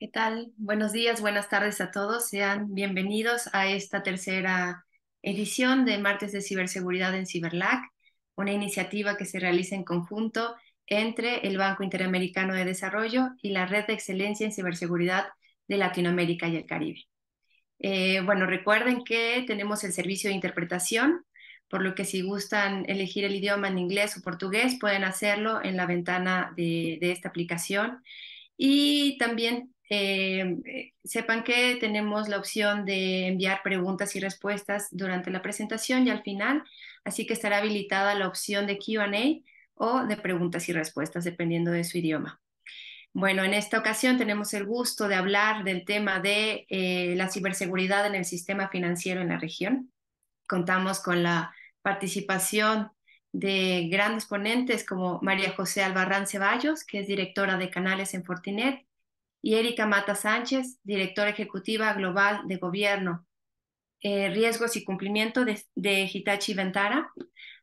¿Qué tal? Buenos días, buenas tardes a todos. Sean bienvenidos a esta tercera edición de Martes de Ciberseguridad en Ciberlac, una iniciativa que se realiza en conjunto entre el Banco Interamericano de Desarrollo y la Red de Excelencia en Ciberseguridad de Latinoamérica y el Caribe. Eh, bueno, recuerden que tenemos el servicio de interpretación, por lo que si gustan elegir el idioma en inglés o portugués, pueden hacerlo en la ventana de, de esta aplicación. Y también eh, eh, sepan que tenemos la opción de enviar preguntas y respuestas durante la presentación y al final, así que estará habilitada la opción de QA o de preguntas y respuestas, dependiendo de su idioma. Bueno, en esta ocasión tenemos el gusto de hablar del tema de eh, la ciberseguridad en el sistema financiero en la región. Contamos con la participación de grandes ponentes como María José Albarrán Ceballos, que es directora de canales en Fortinet, y Erika Mata Sánchez, directora ejecutiva global de gobierno, eh, riesgos y cumplimiento de, de, Hitachi Ventara.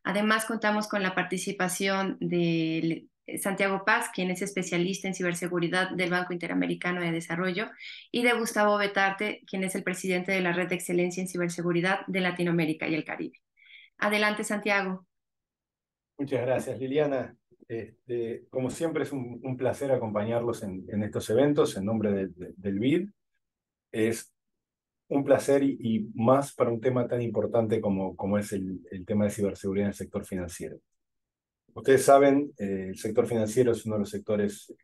Además, contamos con la participación de eh, Santiago Paz, quien es especialista en ciberseguridad del Banco Interamericano de Desarrollo, y de Gustavo Betarte, quien es el presidente de la Red de Excelencia en Ciberseguridad de Latinoamérica y el Caribe. Adelante, Santiago. Muchas gracias, Liliana. Este, como siempre es un, placer acompañarlos en, estos eventos en nombre del BID. Es un placer y, más para un tema tan importante como, como es el, tema de ciberseguridad en el sector financiero. Ustedes saben, eh, el sector financiero es uno de los sectores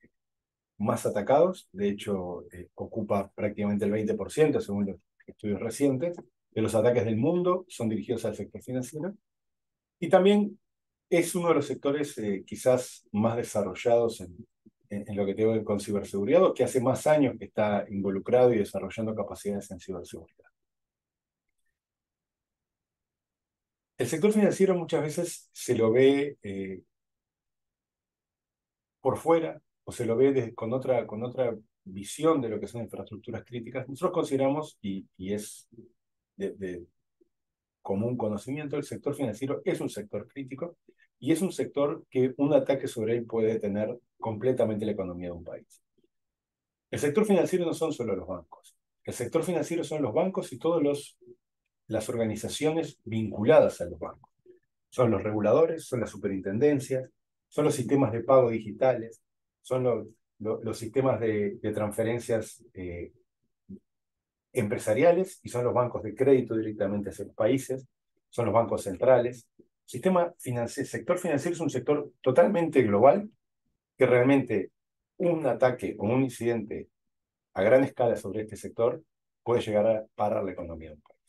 más atacados, de hecho eh, ocupa prácticamente el 20%, según los estudios recientes, de los ataques del mundo son dirigidos al sector financiero. Y también es uno de los sectores eh, quizás más desarrollados en, lo que tengo que ver con ciberseguridad, o que hace más años que está involucrado y desarrollando capacidades en ciberseguridad. El sector financiero muchas veces se lo ve eh, por fuera o se lo ve con, otra, con otra visión de lo que son infraestructuras críticas. Nosotros consideramos, y, es de, un conocimiento, el sector financiero es un sector crítico y es un sector que un ataque sobre él puede detener completamente la economía de un país. El sector financiero no son solo los bancos. El sector financiero son los bancos y todas las organizaciones vinculadas a los bancos. Son los reguladores, son las superintendencias, son los sistemas de pago digitales, son los, los, sistemas de, transferencias eh, empresariales y son los bancos de crédito directamente hacia los países, son los bancos centrales. Sistema financiero, sector financiero es un sector totalmente global que realmente un ataque o un incidente a gran escala sobre este sector puede llegar a parar la economía de un país.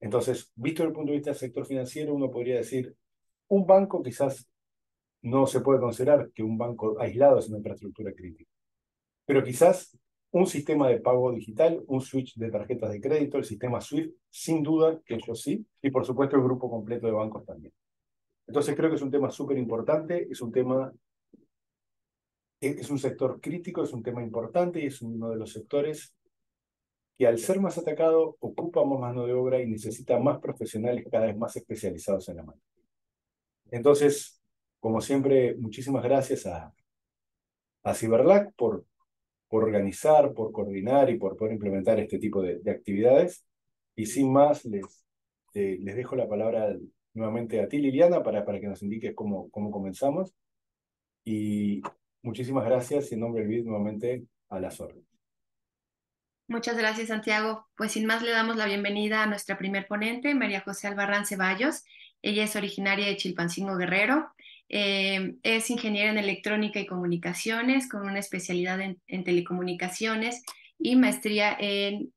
Entonces, visto desde el punto de vista del sector financiero, uno podría decir, un banco quizás no se puede considerar que un banco aislado es una infraestructura crítica, pero quizás un sistema de pago digital, un switch de tarjetas de crédito, el sistema SWIFT, sin duda que yo sí, y por supuesto el grupo completo de bancos también. Entonces creo que es un tema súper importante, es un tema, e-, es un sector crítico, es un tema importante y es uno de los sectores que al ser más atacado ocupamos más mano de obra y necesita más profesionales cada vez más especializados en la mano. Entonces, como siempre, muchísimas gracias a, a Ciberlac por por organizar, por coordinar y por poder implementar este tipo de, actividades. Y sin más, les, eh, les dejo la palabra nuevamente a ti, Liliana, para, para que nos indiques cómo, cómo comenzamos. Y muchísimas gracias y en nombre del BID nuevamente a las órdenes. Muchas gracias, Santiago. Pues sin más, le damos la bienvenida a nuestra primer ponente, María José Albarrán Ceballos. Ella es originaria de Chilpancingo Guerrero, eh, es ingeniera en electrónica y comunicaciones con una especialidad en, telecomunicaciones y maestría en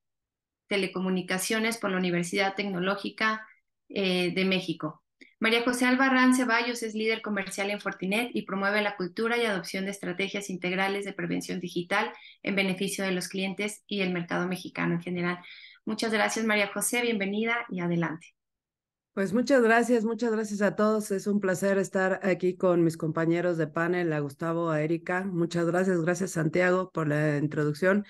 telecomunicaciones por la Universidad Tecnológica eh, de México. María José Albarrán Ceballos es líder comercial en Fortinet y promueve la cultura y adopción de estrategias integrales de prevención digital en beneficio de los clientes y el mercado mexicano en general. Muchas gracias, María José. Bienvenida y adelante. Pues muchas gracias, muchas gracias a todos. Es un placer estar aquí con mis compañeros de panel, a Gustavo, a Erika. Muchas gracias, gracias Santiago por la introducción.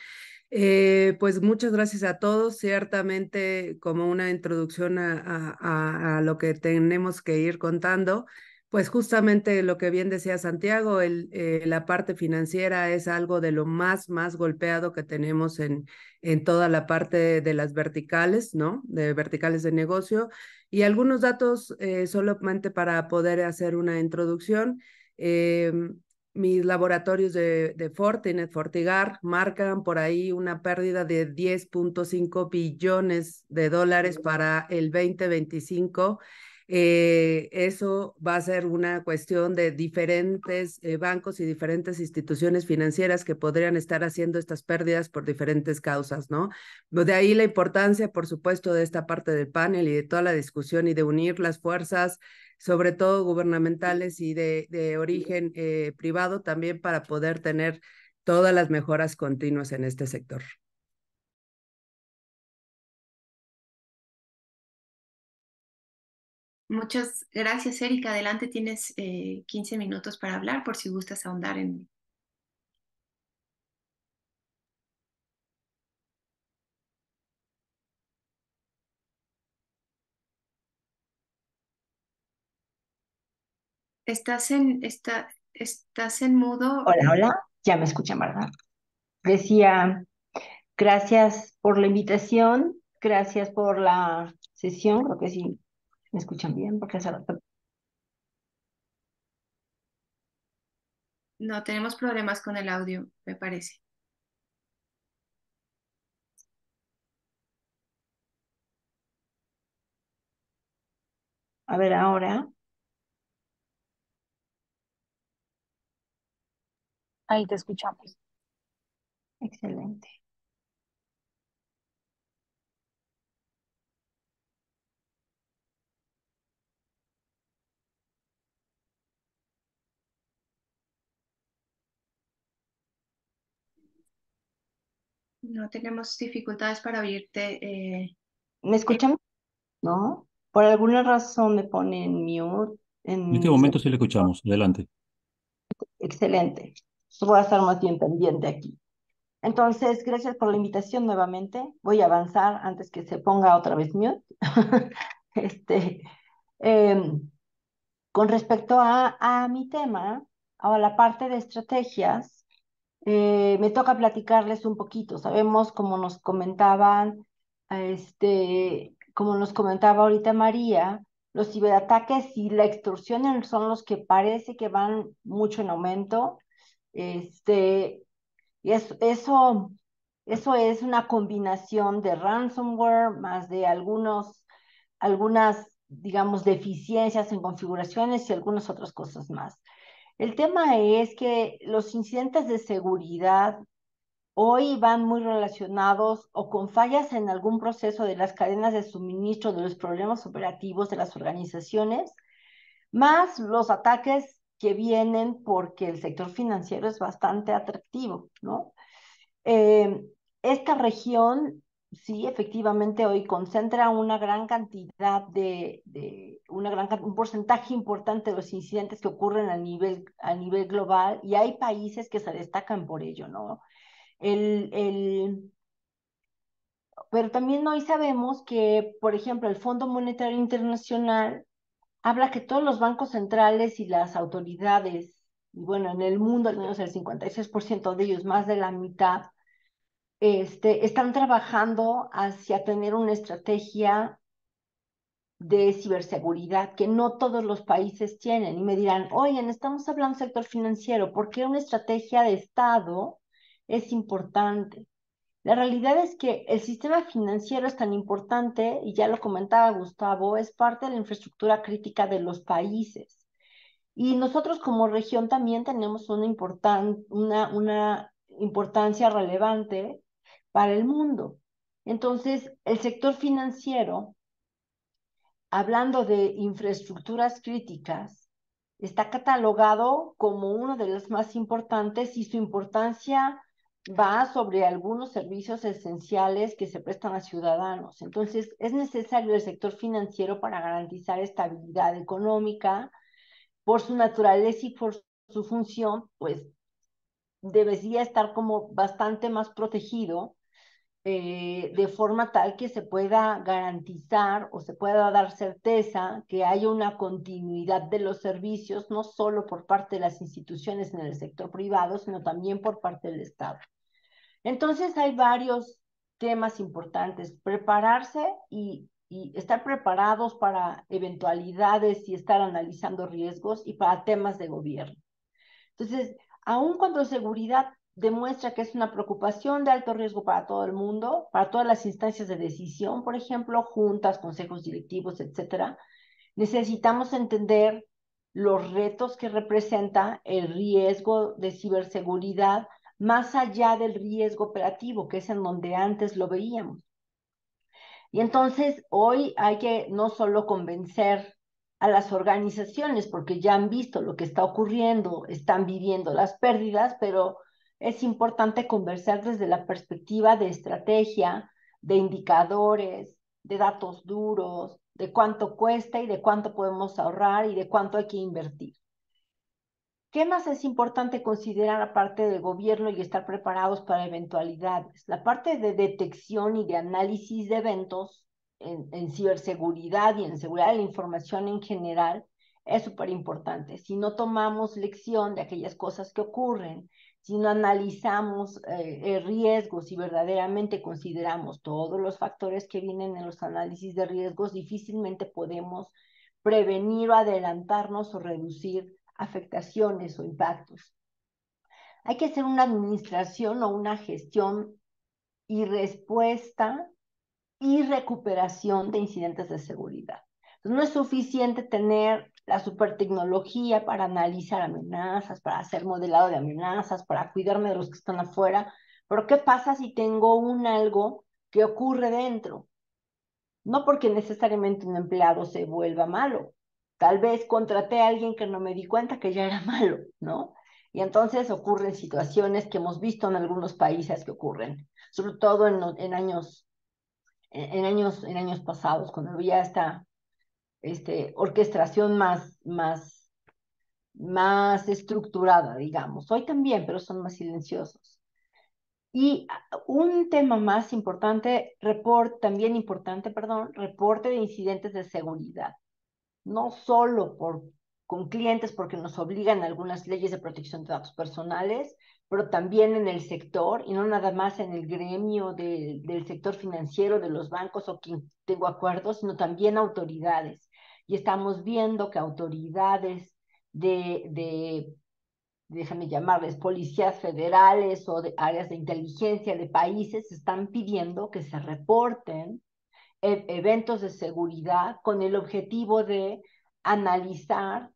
Eh, pues muchas gracias a todos. Ciertamente, como una introducción a, lo que tenemos que ir contando, pues justamente lo que bien decía Santiago, el, eh, la parte financiera es algo de lo más, más golpeado que tenemos en, en toda la parte de las verticales, ¿no? De verticales de negocio y algunos datos eh, solamente para poder hacer una introducción. Eh, mis laboratorios de, de, Fortinet, Fortigar, marcan por ahí una pérdida de 10.5 billones de dólares para el 2025 eh, eso va a ser una cuestión de diferentes eh, bancos y diferentes instituciones financieras que podrían estar haciendo estas pérdidas por diferentes causas, ¿no? De ahí la importancia, por supuesto, de esta parte del panel y de toda la discusión y de unir las fuerzas sobre todo gubernamentales y de, origen eh, privado, también para poder tener todas las mejoras continuas en este sector. Muchas gracias, Erika. Adelante, tienes 15 eh, minutos para hablar por si gustas ahondar en... Estás en, está, estás en mudo. Hola, hola. Ya me escuchan, ¿verdad? Decía, gracias por la invitación, gracias por la sesión, creo que sí, ¿Me escuchan bien? Porque No tenemos problemas con el audio, me parece. A ver, ahora. Ahí te escuchamos. Excelente. No tenemos dificultades para oírte. Eh, ¿Me escuchan? Eh, ¿No? Por alguna razón me pone en mute. En, ¿En qué este momento sí le escuchamos? Adelante. Excelente. Voy a estar más bien pendiente aquí. Entonces, gracias por la invitación nuevamente. Voy a avanzar antes que se ponga otra vez mute. este, em, con respecto a, a mi tema, a la parte de estrategias, eh, me toca platicarles un poquito. Sabemos, como nos comentaban, este, como nos comentaba ahorita María, los ciberataques y la extorsión son los que parece que van mucho en aumento. Este, y eso, eso es una combinación de ransomware más de algunos, algunas, digamos, deficiencias en configuraciones y algunas otras cosas más. El tema es que los incidentes de seguridad hoy van muy relacionados o con fallas en algún proceso de las cadenas de suministro, de los problemas operativos de las organizaciones, más los ataques que vienen porque el sector financiero es bastante atractivo, ¿no? Eh, esta región sí, efectivamente hoy concentra una gran cantidad de, de una gran, un porcentaje importante de los incidentes que ocurren a nivel, a nivel global y hay países que se destacan por ello, ¿no? El, el, pero también hoy sabemos que, por ejemplo, el Fondo Monetario Internacional habla que todos los bancos centrales y las autoridades, y bueno, en el mundo al menos el 56% de ellos, más de la mitad, este, están trabajando hacia tener una estrategia de ciberseguridad que no todos los países tienen. Y me dirán, oigan, estamos hablando del sector financiero, ¿por qué una estrategia de Estado es importante? La realidad es que el sistema financiero es tan importante, y ya lo comentaba Gustavo, es parte de la infraestructura crítica de los países. Y nosotros como región también tenemos una, una, una importancia relevante para el mundo. Entonces, el sector financiero, hablando de infraestructuras críticas, está catalogado como uno de los más importantes y su importancia va sobre algunos servicios esenciales que se prestan a ciudadanos. Entonces, es necesario el sector financiero para garantizar estabilidad económica. Por su naturaleza y por su función, pues debería estar como bastante más protegido eh, de forma tal que se pueda garantizar o se pueda dar certeza que haya una continuidad de los servicios, no solo por parte de las instituciones en el sector privado, sino también por parte del Estado. Entonces hay varios temas importantes, prepararse y, y estar preparados para eventualidades y estar analizando riesgos y para temas de gobierno. Entonces, aun cuando seguridad demuestra que es una preocupación de alto riesgo para todo el mundo, para todas las instancias de decisión, por ejemplo, juntas, consejos directivos, etcétera. Necesitamos entender los retos que representa el riesgo de ciberseguridad más allá del riesgo operativo, que es en donde antes lo veíamos. Y entonces hoy hay que no solo convencer a las organizaciones, porque ya han visto lo que está ocurriendo, están viviendo las pérdidas, pero es importante conversar desde la perspectiva de estrategia, de indicadores, de datos duros, de cuánto cuesta y de cuánto podemos ahorrar y de cuánto hay que invertir. ¿Qué más es importante considerar aparte del gobierno y estar preparados para eventualidades? La parte de detección y de análisis de eventos en, ciberseguridad y en seguridad de la información en general es súper importante. Si no tomamos lección de aquellas cosas que ocurren, si no analizamos eh, eh, riesgos y verdaderamente consideramos todos los factores que vienen en los análisis de riesgos, difícilmente podemos prevenir o adelantarnos o reducir afectaciones o impactos. Hay que hacer una administración o una gestión y respuesta y recuperación de incidentes de seguridad. no es suficiente tener la supertecnología para analizar amenazas, para hacer modelado de amenazas, para cuidarme de los que están afuera. Pero ¿qué pasa si tengo un algo que ocurre dentro? No porque necesariamente un empleado se vuelva malo. Tal vez contraté a alguien que no me di cuenta que ya era malo, ¿no? Y entonces ocurren situaciones que hemos visto en algunos países que ocurren, sobre todo en, en años en años, en años pasados, cuando había esta este, orquestación más, más, más estructurada, digamos. Hoy también, pero son más silenciosos. Y un tema más importante, report, también importante, perdón, reporte de incidentes de seguridad. No solo por, con clientes porque nos obligan algunas leyes de protección de datos personales, pero también en el sector y no nada más en el gremio del sector financiero, de los bancos o quien tengo acuerdos, sino también autoridades y estamos viendo que autoridades de, de déjame llamarles, policías federales o de áreas de inteligencia de países están pidiendo que se reporten e-, eventos de seguridad con el objetivo de analizar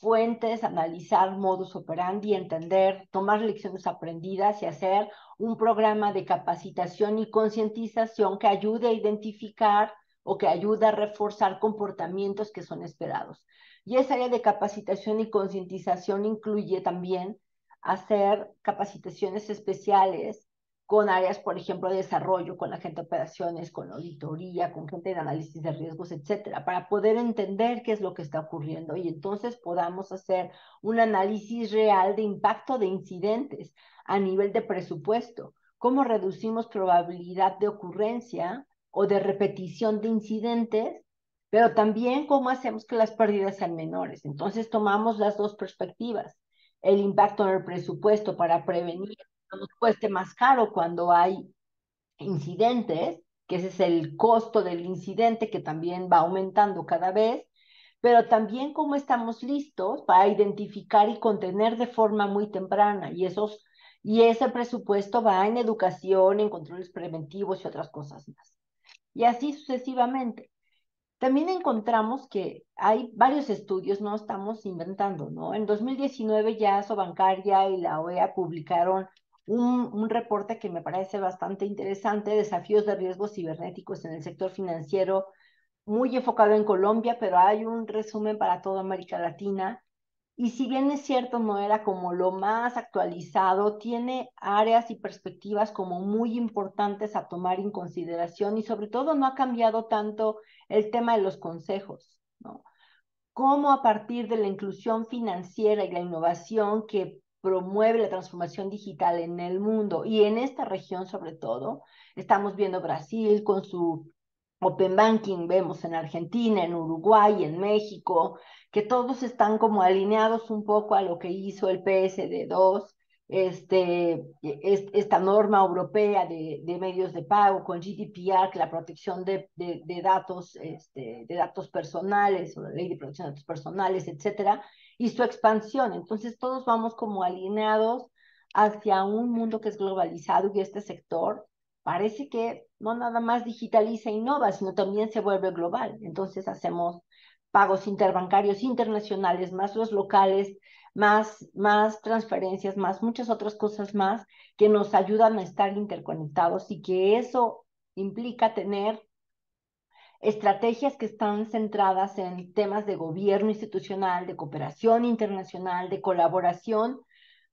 fuentes, analizar modus operandi, entender, tomar lecciones aprendidas y hacer un programa de capacitación y concientización que ayude a identificar o que ayuda a reforzar comportamientos que son esperados. Y esa área de capacitación y concientización incluye también hacer capacitaciones especiales con áreas, por ejemplo, de desarrollo, con la gente de operaciones, con auditoría, con gente de análisis de riesgos, etcétera, para poder entender qué es lo que está ocurriendo y entonces podamos hacer un análisis real de impacto de incidentes a nivel de presupuesto, cómo reducimos probabilidad de ocurrencia o de repetición de incidentes, pero también cómo hacemos que las pérdidas sean menores. Entonces tomamos las dos perspectivas, el impacto en el presupuesto para prevenir que nos cueste más caro cuando hay incidentes, que ese es el costo del incidente que también va aumentando cada vez, pero también cómo estamos listos para identificar y contener de forma muy temprana y esos y ese presupuesto va en educación, en controles preventivos y otras cosas más y así sucesivamente. También encontramos que hay varios estudios, no estamos inventando, ¿no? En 2019 ya Sobancaria y la OEA publicaron un, un, reporte que me parece bastante interesante, desafíos de riesgos cibernéticos en el sector financiero, muy enfocado en Colombia, pero hay un resumen para toda América Latina y si bien es cierto, no era como lo más actualizado, tiene áreas y perspectivas como muy importantes a tomar en consideración y sobre todo no ha cambiado tanto el tema de los consejos, ¿no? Cómo a partir de la inclusión financiera y la innovación que promueve la transformación digital en el mundo y en esta región sobre todo, estamos viendo Brasil con su Open Banking vemos en Argentina, en Uruguay, en México, que todos están como alineados un poco a lo que hizo el PSD2, este, e, esta norma europea de, medios de pago con GDPR, la protección de, datos, este, de datos personales, o la ley de protección de datos personales, etcétera, y su expansión. Entonces todos vamos como alineados hacia un mundo que es globalizado y este sector parece que no nada más digitaliza e innova, sino también se vuelve global. Entonces hacemos pagos interbancarios internacionales, más los locales, más, más transferencias, más muchas otras cosas más que nos ayudan a estar interconectados y que eso implica tener estrategias que están centradas en temas de gobierno institucional, de cooperación internacional, de colaboración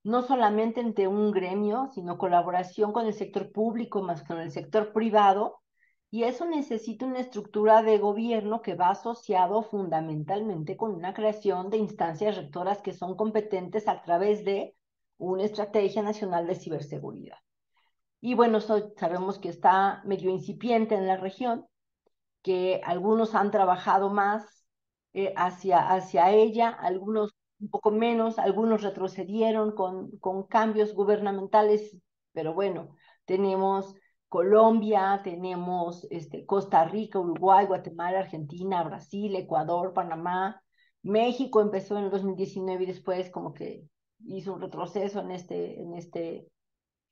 no solamente entre un gremio, sino colaboración con el sector público más con el sector privado, y eso necesita una estructura de gobierno que va asociado fundamentalmente con una creación de instancias rectoras que son competentes a través de una estrategia nacional de ciberseguridad. Y bueno, sabemos que está medio incipiente en la región, que algunos han trabajado más eh, hacia, hacia ella, algunos un poco menos, algunos retrocedieron con, con cambios gubernamentales, pero bueno, tenemos Colombia, tenemos este, Costa Rica, Uruguay, Guatemala, Argentina, Brasil, Ecuador, Panamá. México empezó en el 2019 y después como que hizo un retroceso en este, en este,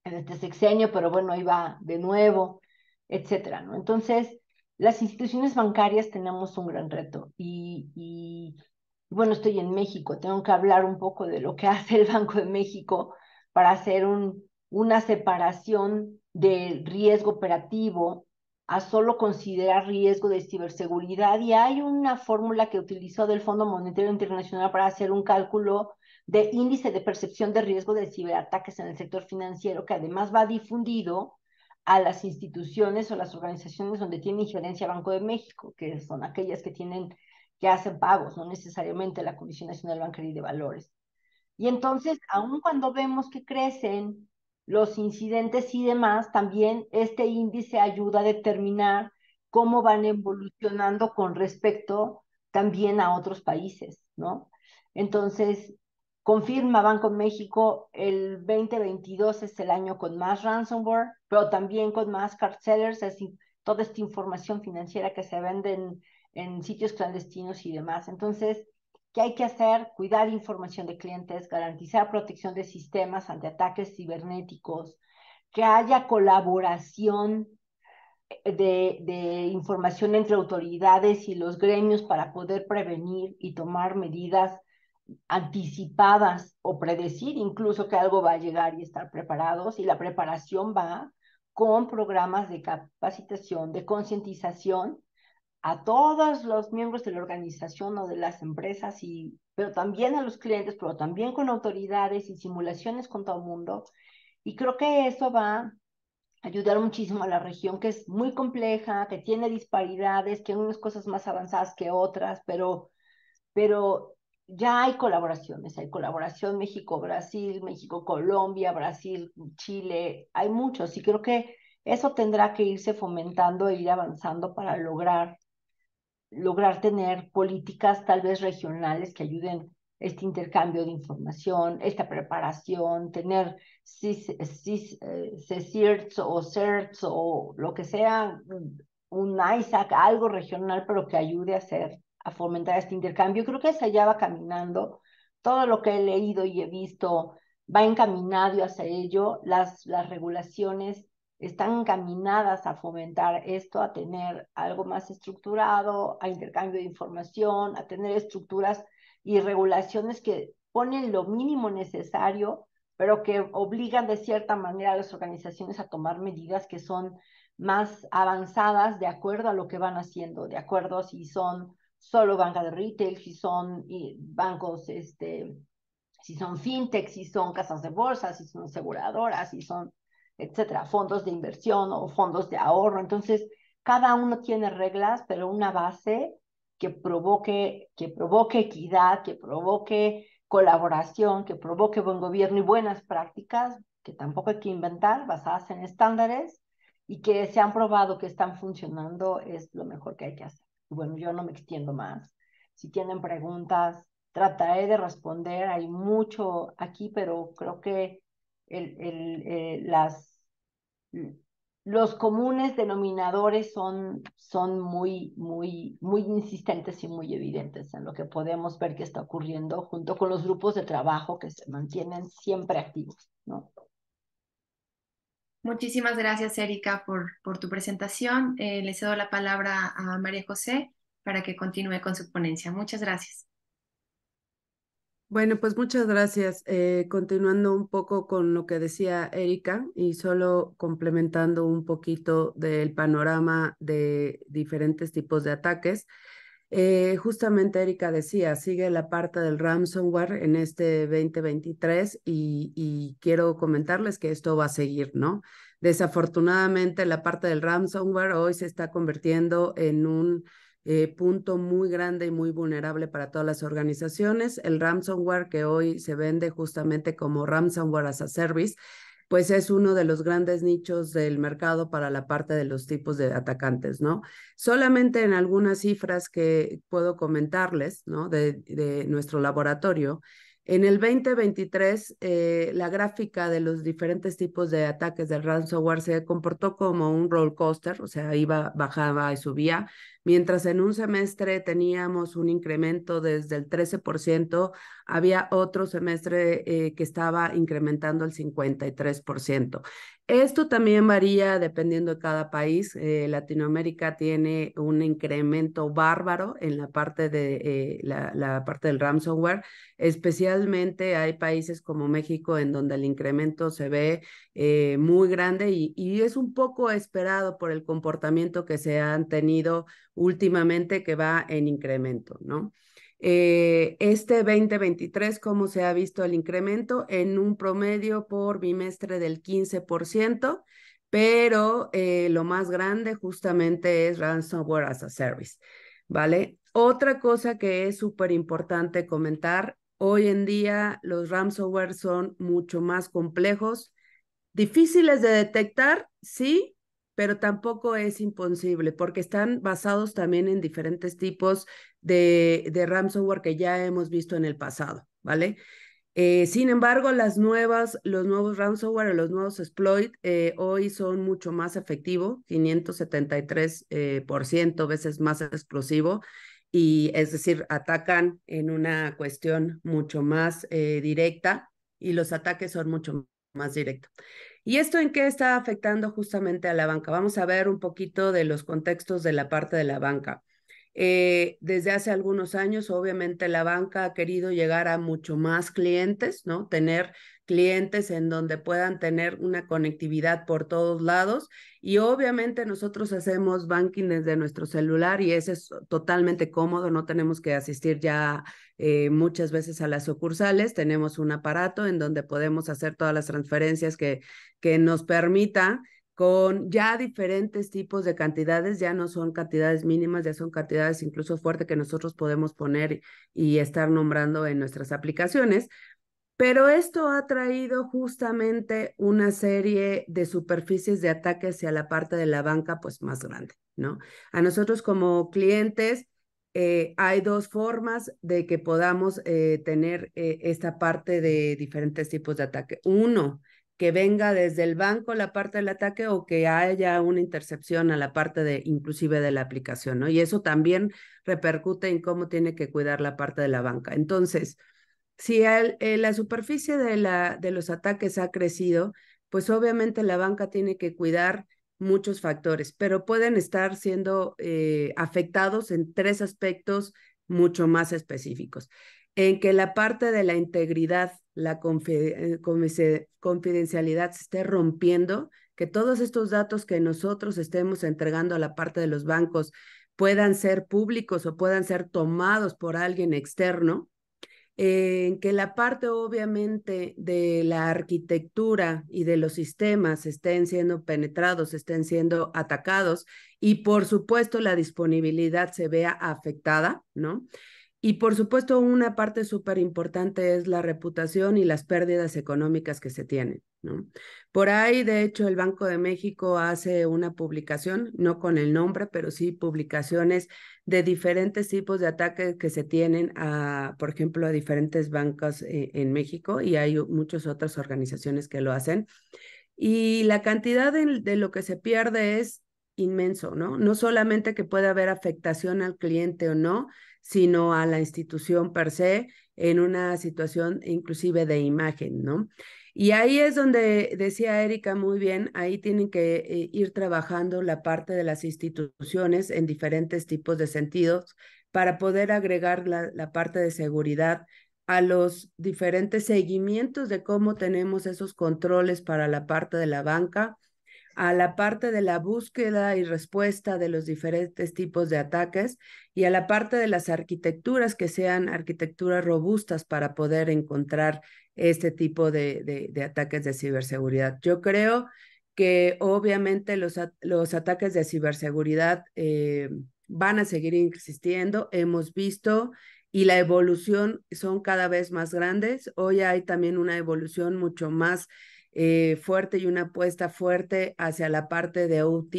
en este sexenio, pero bueno, ahí va de nuevo, etcétera, ¿no? Entonces, las instituciones bancarias tenemos un gran reto y, y bueno, estoy en México, tengo que hablar un poco de lo que hace el Banco de México para hacer una separación del riesgo operativo a solo considerar riesgo de ciberseguridad y hay una fórmula que utilizó del Fondo Monetario Internacional para hacer un cálculo de índice de percepción de riesgo de ciberataques en el sector financiero que además va difundido a las instituciones o las organizaciones donde tiene injerencia Banco de México, que son aquellas que tienen que hacen pagos, no necesariamente la Comisión Nacional Bancaria y de Valores. Y entonces, aun cuando vemos que crecen los incidentes y demás, también este índice ayuda a determinar cómo van evolucionando con respecto también a otros países, ¿no? Entonces, confirma Banco México, el 2022 es el año con más ransomware, pero también con más card sellers, es toda esta información financiera que se vende en en sitios clandestinos y demás. Entonces, ¿qué hay que hacer? Cuidar información de clientes, garantizar protección de sistemas ante ataques cibernéticos, que haya colaboración eh, de, información entre autoridades y los gremios para poder prevenir y tomar medidas anticipadas o predecir incluso que algo va a llegar y estar preparados. Y la preparación va con programas de capacitación, de concientización a todos los miembros de la organización o de las empresas, y, pero también a los clientes, pero también con autoridades y simulaciones con todo el mundo. Y creo que eso va a ayudar muchísimo a la región, que es muy compleja, que tiene disparidades, que hay unas cosas más avanzadas que otras, pero, pero ya hay colaboraciones, hay colaboración México-Brasil, México-Colombia, Brasil-Chile, hay muchos, y creo que eso tendrá que irse fomentando e ir avanzando para lograr lograr tener políticas tal vez regionales que ayuden este intercambio de información, esta preparación, tener CIRTS eh, o CERTS o lo que sea, un ISAC, algo regional, pero que ayude a hacer, a fomentar este intercambio. Creo que eso allá va caminando. Todo lo que he leído y he visto va encaminado hacia ello. Las, las regulaciones están encaminadas a fomentar esto, a tener algo más estructurado, a intercambio de información, a tener estructuras y regulaciones que ponen lo mínimo necesario, pero que obligan de cierta manera a las organizaciones a tomar medidas que son más avanzadas de acuerdo a lo que van haciendo, de acuerdo si son solo banca de retail, si son bancos, este, si son fintech, si son casas de bolsa, si son aseguradoras, si son etcétera, fondos de inversión o fondos de ahorro. Entonces, cada uno tiene reglas, pero una base que provoque, que provoque equidad, que provoque colaboración, que provoque buen gobierno y buenas prácticas, que tampoco hay que inventar, basadas en estándares y que se han probado que están funcionando, es lo mejor que hay que hacer. Bueno, yo no me extiendo más. Si tienen preguntas, trataré de responder. Hay mucho aquí, pero creo que el, eh, las, los comunes denominadores son, son muy, muy, muy insistentes y muy evidentes en lo que podemos ver que está ocurriendo junto con los grupos de trabajo que se mantienen siempre activos. Muchísimas gracias, Erika, por, por tu presentación. Eh, le cedo la palabra a María José para que continúe con su ponencia. Muchas gracias. Bueno, pues muchas gracias. Eh, continuando un poco con lo que decía Erika y solo complementando un poquito del panorama de diferentes tipos de ataques. Eh, justamente Erika decía, sigue la parte del ransomware en este 2023 y, y quiero comentarles que esto va a seguir, ¿no? Desafortunadamente la parte del ransomware hoy se está convirtiendo en un eh, punto muy grande y muy vulnerable para todas las organizaciones. El ransomware que hoy se vende justamente como ransomware as a service, pues es uno de los grandes nichos del mercado para la parte de los tipos de atacantes, ¿no? Solamente en algunas cifras que puedo comentarles, ¿no? De, nuestro laboratorio. En el 2023, eh, la gráfica de los diferentes tipos de ataques del ransomware se comportó como un roller coaster, o sea, iba, bajaba y subía. Mientras en un semestre teníamos un incremento desde el 13%, había otro semestre eh, que estaba incrementando el 53%. Esto también varía dependiendo de cada país. Eh, Latinoamérica tiene un incremento bárbaro en la parte, de, eh, la parte del ransomware. Especialmente hay países como México en donde el incremento se ve eh, muy grande y, es un poco esperado por el comportamiento que se han tenido últimamente que va en incremento, ¿no? Eh, este 2023, ¿cómo se ha visto el incremento? En un promedio por bimestre del 15%, pero eh, lo más grande justamente es Ransomware as a Service, ¿vale? Otra cosa que es súper importante comentar, hoy en día los ransomware son mucho más complejos, Difíciles de detectar, sí, pero tampoco es imposible, porque están basados también en diferentes tipos de, de ransomware que ya hemos visto en el pasado, ¿vale? Eh, sin embargo, las nuevas, los nuevos ransomware, los nuevos exploit eh, hoy son mucho más efectivos, 573% eh, veces más explosivo, y es decir, atacan en una cuestión mucho más directa y los ataques son mucho más más directo. ¿Y esto en qué está afectando justamente a la banca? Vamos a ver un poquito de los contextos de la parte de la banca. Eh, desde hace algunos años, obviamente, la banca ha querido llegar a mucho más clientes, ¿no? Tener clientes en donde puedan tener una conectividad por todos lados. Y obviamente nosotros hacemos banking desde nuestro celular y eso es totalmente cómodo, no tenemos que asistir ya eh, muchas veces a las sucursales, tenemos un aparato en donde podemos hacer todas las transferencias que, que nos permita con ya diferentes tipos de cantidades, ya no son cantidades mínimas, ya son cantidades incluso fuertes que nosotros podemos poner y estar nombrando en nuestras aplicaciones. Pero esto ha traído justamente una serie de superficies de ataque hacia la parte de la banca, pues más grande, ¿no? A nosotros como clientes eh, hay dos formas de que podamos eh, tener eh, esta parte de diferentes tipos de ataque. Uno, que venga desde el banco la parte del ataque o que haya una intercepción a la parte de inclusive de la aplicación, ¿no? Y eso también repercute en cómo tiene que cuidar la parte de la banca. Entonces, si eh, la superficie de, la, de los ataques ha crecido, pues obviamente la banca tiene que cuidar muchos factores, pero pueden estar siendo eh, afectados en tres aspectos mucho más específicos. En que la parte de la integridad, la eh, confidencialidad se esté rompiendo, que todos estos datos que nosotros estemos entregando a la parte de los bancos puedan ser públicos o puedan ser tomados por alguien externo, en que la parte obviamente de la arquitectura y de los sistemas estén siendo penetrados, estén siendo atacados y por supuesto la disponibilidad se vea afectada, ¿no? Y por supuesto una parte súper importante es la reputación y las pérdidas económicas que se tienen. ¿no? Por ahí, de hecho, el Banco de México hace una publicación, no con el nombre, pero sí publicaciones de diferentes tipos de ataques que se tienen a, por ejemplo, a diferentes bancos eh, en México y hay muchas otras organizaciones que lo hacen. Y la cantidad de, de lo que se pierde es inmenso, ¿no? No solamente que puede haber afectación al cliente o no, sino a la institución per se en una situación inclusive de imagen, ¿no? Y ahí es donde decía Erika muy bien, ahí tienen que eh, ir trabajando la parte de las instituciones en diferentes tipos de sentidos para poder agregar la parte de seguridad a los diferentes seguimientos de cómo tenemos esos controles para la parte de la banca, a la parte de la búsqueda y respuesta de los diferentes tipos de ataques y a la parte de las arquitecturas que sean arquitecturas robustas para poder encontrar este tipo de, ataques de ciberseguridad. Yo creo que obviamente los, los ataques de ciberseguridad eh, van a seguir existiendo. Hemos visto y la evolución son cada vez más grandes. Hoy hay también una evolución mucho más eh, fuerte y una apuesta fuerte hacia la parte de OT,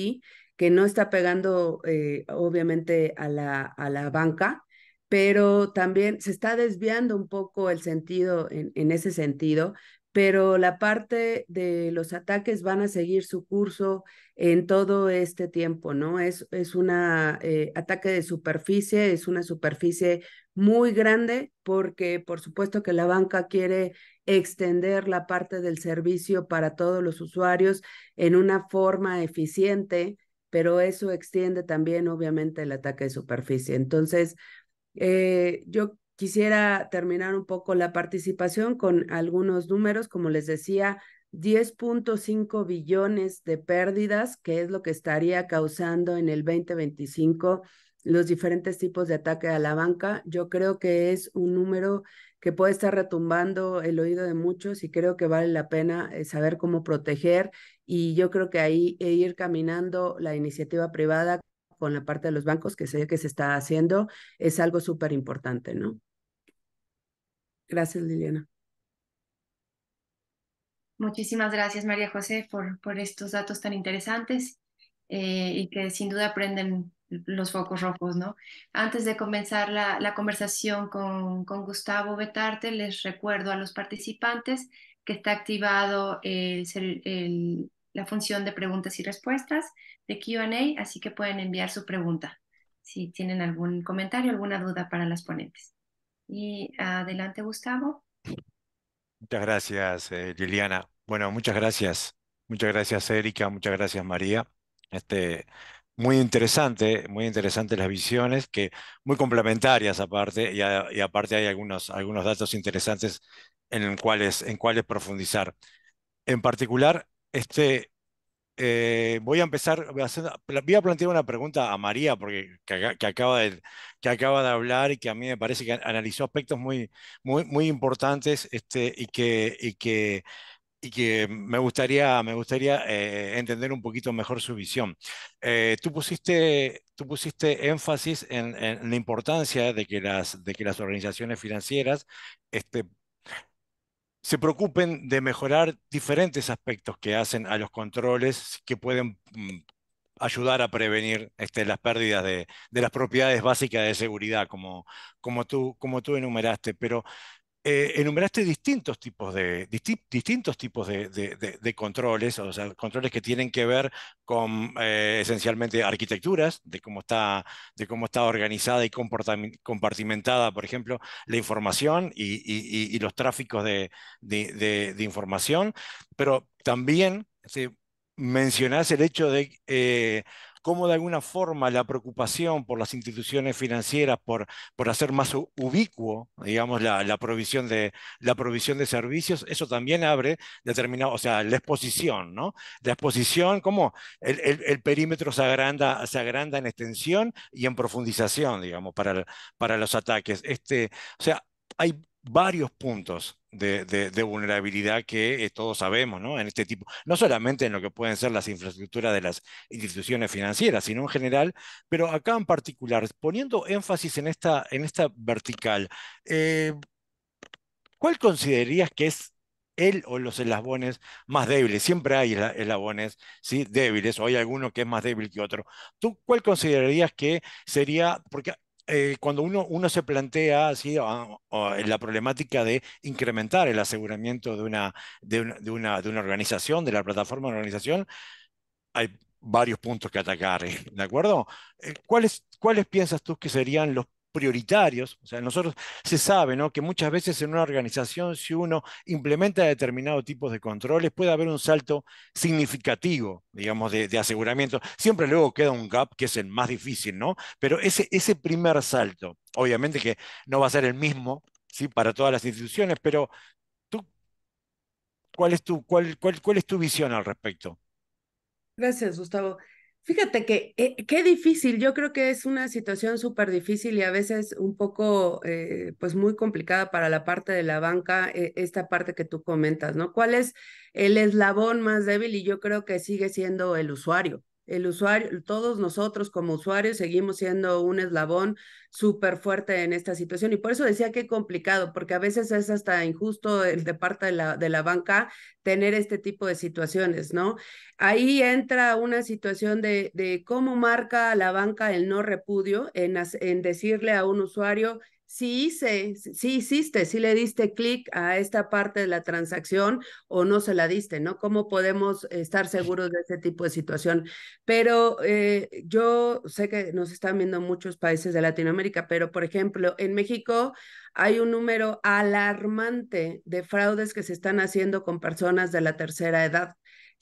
que no está pegando eh, obviamente a la, a la banca, pero también se está desviando un poco el sentido en, en, ese sentido, pero la parte de los ataques van a seguir su curso en todo este tiempo, ¿no? Es, es un eh, ataque de superficie, es una superficie muy grande porque por supuesto que la banca quiere extender la parte del servicio para todos los usuarios en una forma eficiente, pero eso extiende también obviamente el ataque de superficie. Entonces, eh, yo Quisiera terminar un poco la participación con algunos números, como les decía, 10.5 billones de pérdidas, que es lo que estaría causando en el 2025 los diferentes tipos de ataque a la banca. Yo creo que es un número que puede estar retumbando el oído de muchos y creo que vale la pena eh, saber cómo proteger y yo creo que ahí e ir caminando la iniciativa privada con la parte de los bancos, que sé que se está haciendo, es algo súper importante, ¿no? Gracias, Liliana. Muchísimas gracias, María José, por, por estos datos tan interesantes eh, y que sin duda prenden los focos rojos, ¿no? Antes de comenzar la, la conversación con, con, Gustavo Betarte, les recuerdo a los participantes que está activado el la función de preguntas y respuestas de QA, así que pueden enviar su pregunta si tienen algún comentario, alguna duda para las ponentes. Y adelante, Gustavo. Muchas gracias, Juliana eh, Liliana. Bueno, muchas gracias. Muchas gracias, Erika. Muchas gracias, María. Este, muy interesante, muy interesante las visiones, que muy complementarias aparte, y, aparte hay algunos, algunos datos interesantes en cuáles, en cuales profundizar. En particular, este, eh, voy a empezar, voy a, plantear una pregunta a María, porque que, acaba de, que acaba de hablar y que a mí me parece que analizó aspectos muy, muy, muy importantes este, y, que, que, y que me gustaría, me gustaría eh, entender un poquito mejor su visión. Eh, tú, pusiste, tú pusiste énfasis en, la importancia de que las, de que las organizaciones financieras este, se preocupen de mejorar diferentes aspectos que hacen a los controles que pueden mm, ayudar a prevenir este, las pérdidas de, las propiedades básicas de seguridad, como, como, tú, como tú enumeraste. Pero eh, enumeraste distintos tipos de, distintos tipos de, controles, o sea, controles que tienen que ver con eh, esencialmente arquitecturas, de cómo está, de cómo está organizada y compartimentada, por ejemplo, la información y, los tráficos de, información, pero también... mencionas este, mencionás el hecho de eh, cómo de alguna forma la preocupación por las instituciones financieras, por, por hacer más ubicuo, digamos, la, provisión de, la provisión de servicios, eso también abre determinado, o sea, la exposición, ¿no? La exposición, cómo el, el, perímetro se agranda, se agranda en extensión y en profundización, digamos, para, para los ataques. Este, o sea, hay varios puntos de, vulnerabilidad que eh, todos sabemos, ¿no? En este tipo, no solamente en lo que pueden ser las infraestructuras de las instituciones financieras, sino en general, pero acá en particular, poniendo énfasis en esta, en esta vertical, eh, ¿cuál considerarías que es él o los eslabones más débiles. Siempre hay eslabones ¿sí? débiles, o hay alguno que es más débil que otro. ¿Tú cuál considerarías que sería, porque eh, cuando uno, uno, se plantea así, ah, la problemática de incrementar el aseguramiento de una, de, una, organización, de la plataforma de organización, hay varios puntos que atacar, ¿de acuerdo? Eh, ¿Cuáles, ¿Cuáles piensas tú que serían los prioritarios. O sea, nosotros se sabe ¿no? que muchas veces en una organización, si uno implementa determinados tipos de controles, puede haber un salto significativo, digamos, de, aseguramiento. Siempre luego queda un gap que es el más difícil, ¿no? Pero ese, ese primer salto, obviamente que no va a ser el mismo ¿sí? para todas las instituciones, pero tú, ¿cuál es tu, cuál, cuál es tu visión al respecto? Gracias, Gustavo. Fíjate que eh, qué difícil, yo creo que es una situación súper difícil y a veces un poco, eh, pues muy complicada para la parte de la banca, eh, esta parte que tú comentas, ¿no? ¿Cuál es el eslabón más débil? Y yo creo que sigue siendo el usuario. El usuario, todos nosotros como usuarios seguimos siendo un eslabón súper fuerte en esta situación. Y por eso decía que complicado, porque a veces es hasta injusto el de parte de la, de la banca tener este tipo de situaciones, ¿no? Ahí entra una situación de, cómo marca la banca el no repudio en, en decirle a un usuario, si, hice, si hiciste, si le diste clic a esta parte de la transacción o no se la diste, ¿no? ¿Cómo podemos estar seguros de ese tipo de situación? Pero eh, yo sé que nos están viendo muchos países de Latinoamérica, pero por ejemplo, en México hay un número alarmante de fraudes que se están haciendo con personas de la tercera edad.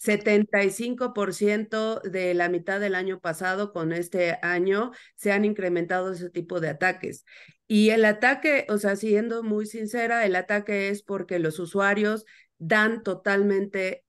75% de la mitad del año pasado con este año se han incrementado ese tipo de ataques. Y el ataque, o sea, siendo muy sincera, el ataque es porque los usuarios dan totalmente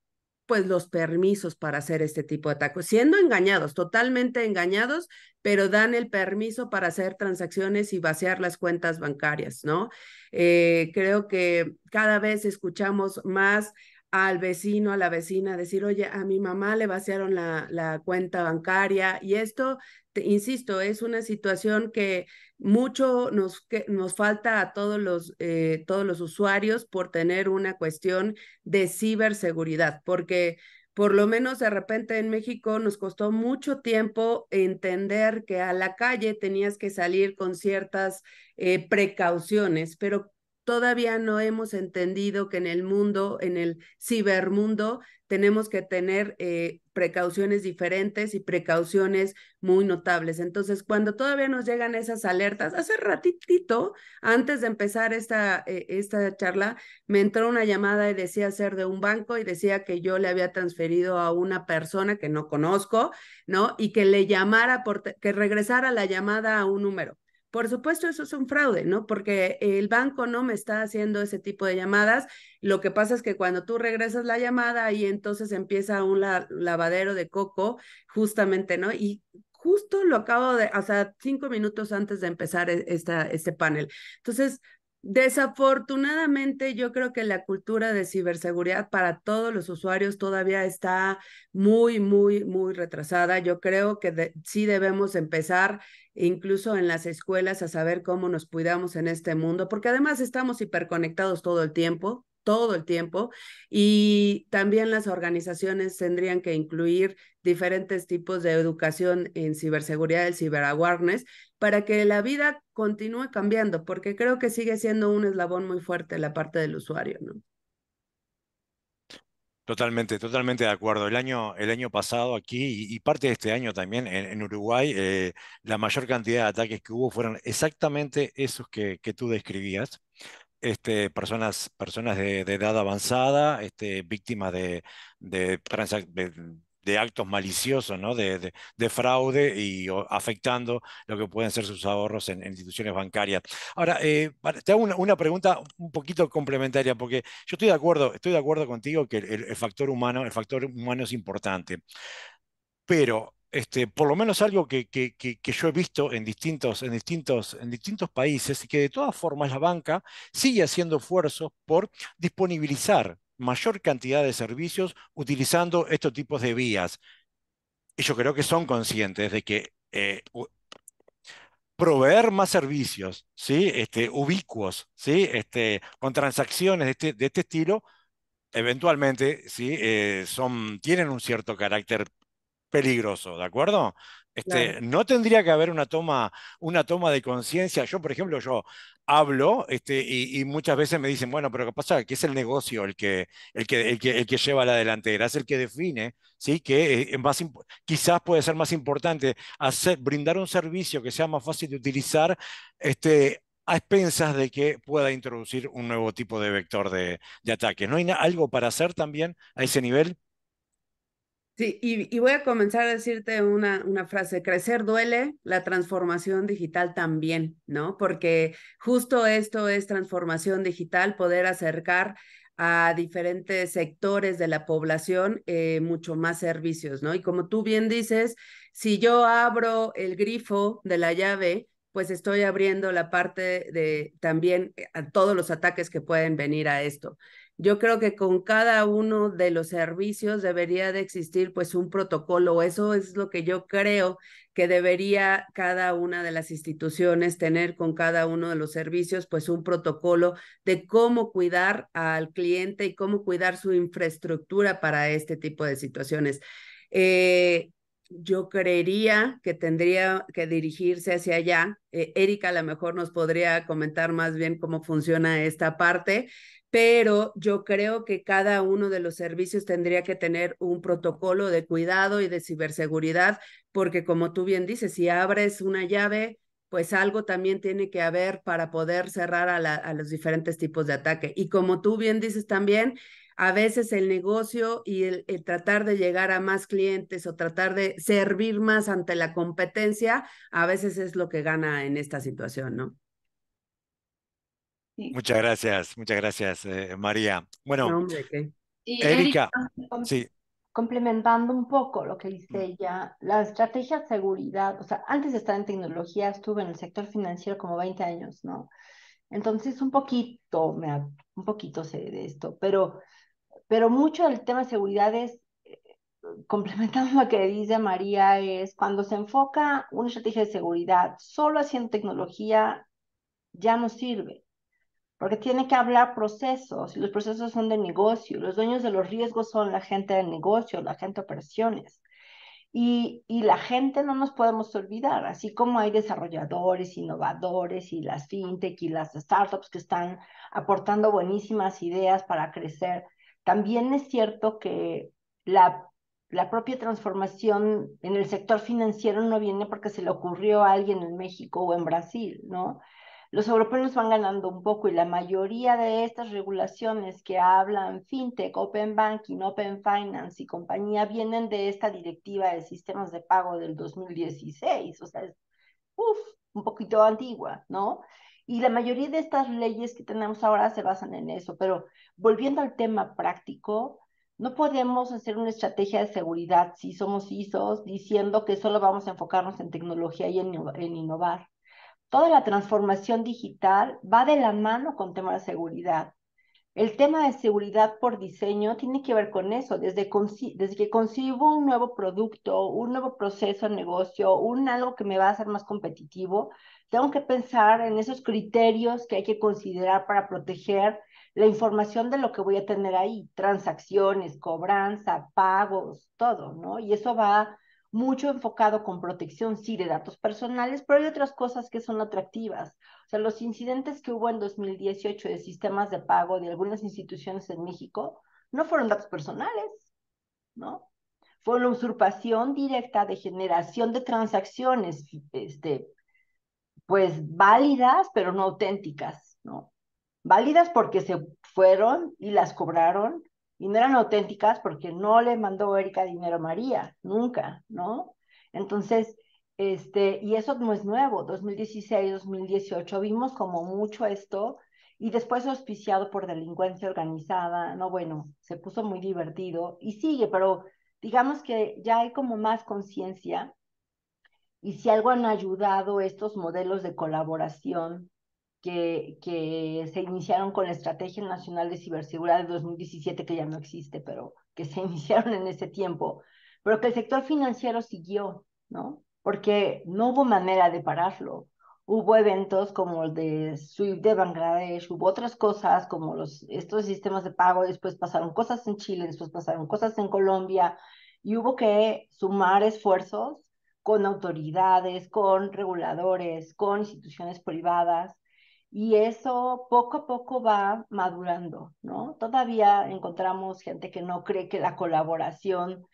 pues los permisos para hacer este tipo de ataques, siendo engañados, totalmente engañados, pero dan el permiso para hacer transacciones y vaciar las cuentas bancarias, ¿no? Eh, creo que cada vez escuchamos más al vecino, a la vecina, decir, oye, a mi mamá le vaciaron la, la cuenta bancaria y esto, insisto, es una situación que mucho nos, que, nos falta a todos los, eh, todos los usuarios por tener una cuestión de ciberseguridad, porque por lo menos de repente en México nos costó mucho tiempo entender que a la calle tenías que salir con ciertas eh, precauciones, pero todavía no hemos entendido que en el mundo, en el cibermundo, tenemos que tener eh, precauciones diferentes y precauciones muy notables. Entonces, cuando todavía nos llegan esas alertas, hace ratitito, antes de empezar esta, eh, esta charla, me entró una llamada y decía ser de un banco y decía que yo le había transferido a una persona que no conozco, ¿no? Y que le llamara, por que regresara la llamada a un número. Por supuesto, eso es un fraude, ¿no? Porque el banco no me está haciendo ese tipo de llamadas. Lo que pasa es que cuando tú regresas la llamada y entonces empieza un lavadero de coco, justamente, ¿no? Y justo lo acabo de, o cinco minutos antes de empezar e, este panel. Entonces, Desafortunadamente, yo creo que la cultura de ciberseguridad para todos los usuarios todavía está muy, muy, muy retrasada. Yo creo que sí debemos empezar incluso en las escuelas, a saber cómo nos cuidamos en este mundo, porque además estamos hiperconectados todo el tiempo, todo el tiempo, y también las organizaciones tendrían que incluir diferentes tipos de educación en ciberseguridad, el ciberawareness, para que la vida continúe cambiando, porque creo que sigue siendo un eslabón muy fuerte la parte del usuario, ¿no? Totalmente, totalmente de acuerdo. El año, el año pasado aquí y, parte de este año también en, Uruguay, eh, la mayor cantidad de ataques que hubo fueron exactamente esos que, tú describías. Este, personas, personas de, edad avanzada, este, víctimas de, de, de actos maliciosos, ¿no? De, fraude y afectando lo que pueden ser sus ahorros en, instituciones bancarias. Ahora, eh, te hago una, pregunta un poquito complementaria, porque yo estoy de acuerdo, estoy de acuerdo contigo que el, factor humano, el factor humano es importante. Pero este, por lo menos algo que, yo he visto en distintos, en, distintos, en distintos países, y que de todas formas la banca sigue haciendo esfuerzos por disponibilizar mayor cantidad de servicios utilizando estos tipos de vías. Y yo creo que son conscientes de que eh, proveer más servicios, ¿sí? este, ubicuos, ¿sí? este, con transacciones de este, este estilo, eventualmente ¿sí? Eh, son, tienen un cierto carácter peligroso, ¿de acuerdo? Este, no tendría que haber una toma, una toma de conciencia. Yo, por ejemplo, yo hablo este, y, muchas veces me dicen, bueno, pero ¿qué pasa? Que es el negocio el que, el que, lleva la delantera, es el que define, ¿sí? que quizás puede ser más importante hacer, brindar un servicio que sea más fácil de utilizar este, a expensas de que pueda introducir un nuevo tipo de vector de, de ataque. ¿No hay algo para hacer también a ese nivel? y, voy a comenzar a decirte una, frase, crecer duele, la transformación digital también, ¿no? Porque justo esto es transformación digital, poder acercar a diferentes sectores de la población eh, mucho más servicios, ¿no? Y como tú bien dices, si yo abro el grifo de la llave, pues estoy abriendo la parte de también eh, a todos los ataques que pueden venir a esto. Yo creo que con cada uno de los servicios debería de existir pues un protocolo. Eso es lo que yo creo que debería cada una de las instituciones tener con cada uno de los servicios pues un protocolo de cómo cuidar al cliente y cómo cuidar su infraestructura para este tipo de situaciones. Eh, yo creería que tendría que dirigirse hacia allá. Eh, Erika a lo mejor nos podría comentar más bien cómo funciona esta parte, pero yo creo que cada uno de los servicios tendría que tener un protocolo de cuidado y de ciberseguridad, porque como tú bien dices, si abres una llave, pues algo también tiene que haber para poder cerrar a, los diferentes tipos de ataque. Y como tú bien dices también, a veces el negocio y el tratar de llegar a más clientes o tratar de servir más ante la competencia, a veces es lo que gana en esta situación, ¿no? Muchas gracias, muchas gracias, eh, María. Bueno, Erika, complementando un poco lo que mm. dice ella, la estrategia de seguridad, o sea, antes de estar en tecnología estuve en el sector financiero como 20 años, ¿no? Entonces, un poquito, me, un poquito sé de esto, pero, pero mucho del tema de seguridad es, eh, complementando lo que dice María, es cuando se enfoca una estrategia de seguridad solo haciendo tecnología, ya no sirve porque tiene que hablar procesos, y los procesos son de negocio, los dueños de los riesgos son la gente de negocio, la gente de operaciones. Y, y, la gente no nos podemos olvidar, así como hay desarrolladores, innovadores y las fintech y las startups que están aportando buenísimas ideas para crecer, también es cierto que la, la propia transformación en el sector financiero no viene porque se le ocurrió a alguien en México o en Brasil, ¿no? los europeos van ganando un poco y la mayoría de estas regulaciones que hablan fintech, open banking, open finance y compañía vienen de esta directiva de sistemas de pago del 2016, o sea, es un poquito antigua, ¿no? Y la mayoría de estas leyes que tenemos ahora se basan en eso, pero volviendo al tema práctico, no podemos hacer una estrategia de seguridad si somos ISOs diciendo que solo vamos a enfocarnos en tecnología y en innovar toda la transformación digital va de la mano con tema de seguridad. El tema de seguridad por diseño tiene que ver con eso, desde, que concibo un nuevo producto, un nuevo proceso, de negocio, un algo que me va a hacer más competitivo, tengo que pensar en esos criterios que hay que considerar para proteger la información de lo que voy a tener ahí, transacciones, cobranza, pagos, todo, ¿no? Y eso va mucho enfocado con protección, sí, de datos personales, pero hay otras cosas que son atractivas. O sea, los incidentes que hubo en 2018 de sistemas de pago de algunas instituciones en México no fueron datos personales, ¿no? Fue una usurpación directa de generación de transacciones, este, pues válidas, pero no auténticas, ¿no? Válidas porque se fueron y las cobraron, y no eran auténticas porque no le mandó Erika dinero a María, nunca, ¿no? Entonces, este, y eso no es nuevo, 2016, 2018, vimos como mucho esto y después auspiciado por delincuencia organizada, no, bueno, se puso muy divertido y sigue, pero digamos que ya hay como más conciencia y si algo han ayudado estos modelos de colaboración que, se iniciaron con la Estrategia Nacional de Ciberseguridad de 2017, que ya no existe, pero que se iniciaron en ese tiempo, pero que el sector financiero siguió, ¿no? Porque no hubo manera de pararlo. Hubo eventos como el de SWIFT de Bangladesh, hubo otras cosas como los, estos sistemas de pago, después pasaron cosas en Chile, después pasaron cosas en Colombia, y hubo que sumar esfuerzos con autoridades, con reguladores, con instituciones privadas, y eso poco a poco va madurando, ¿no? Todavía encontramos gente que no cree que la colaboración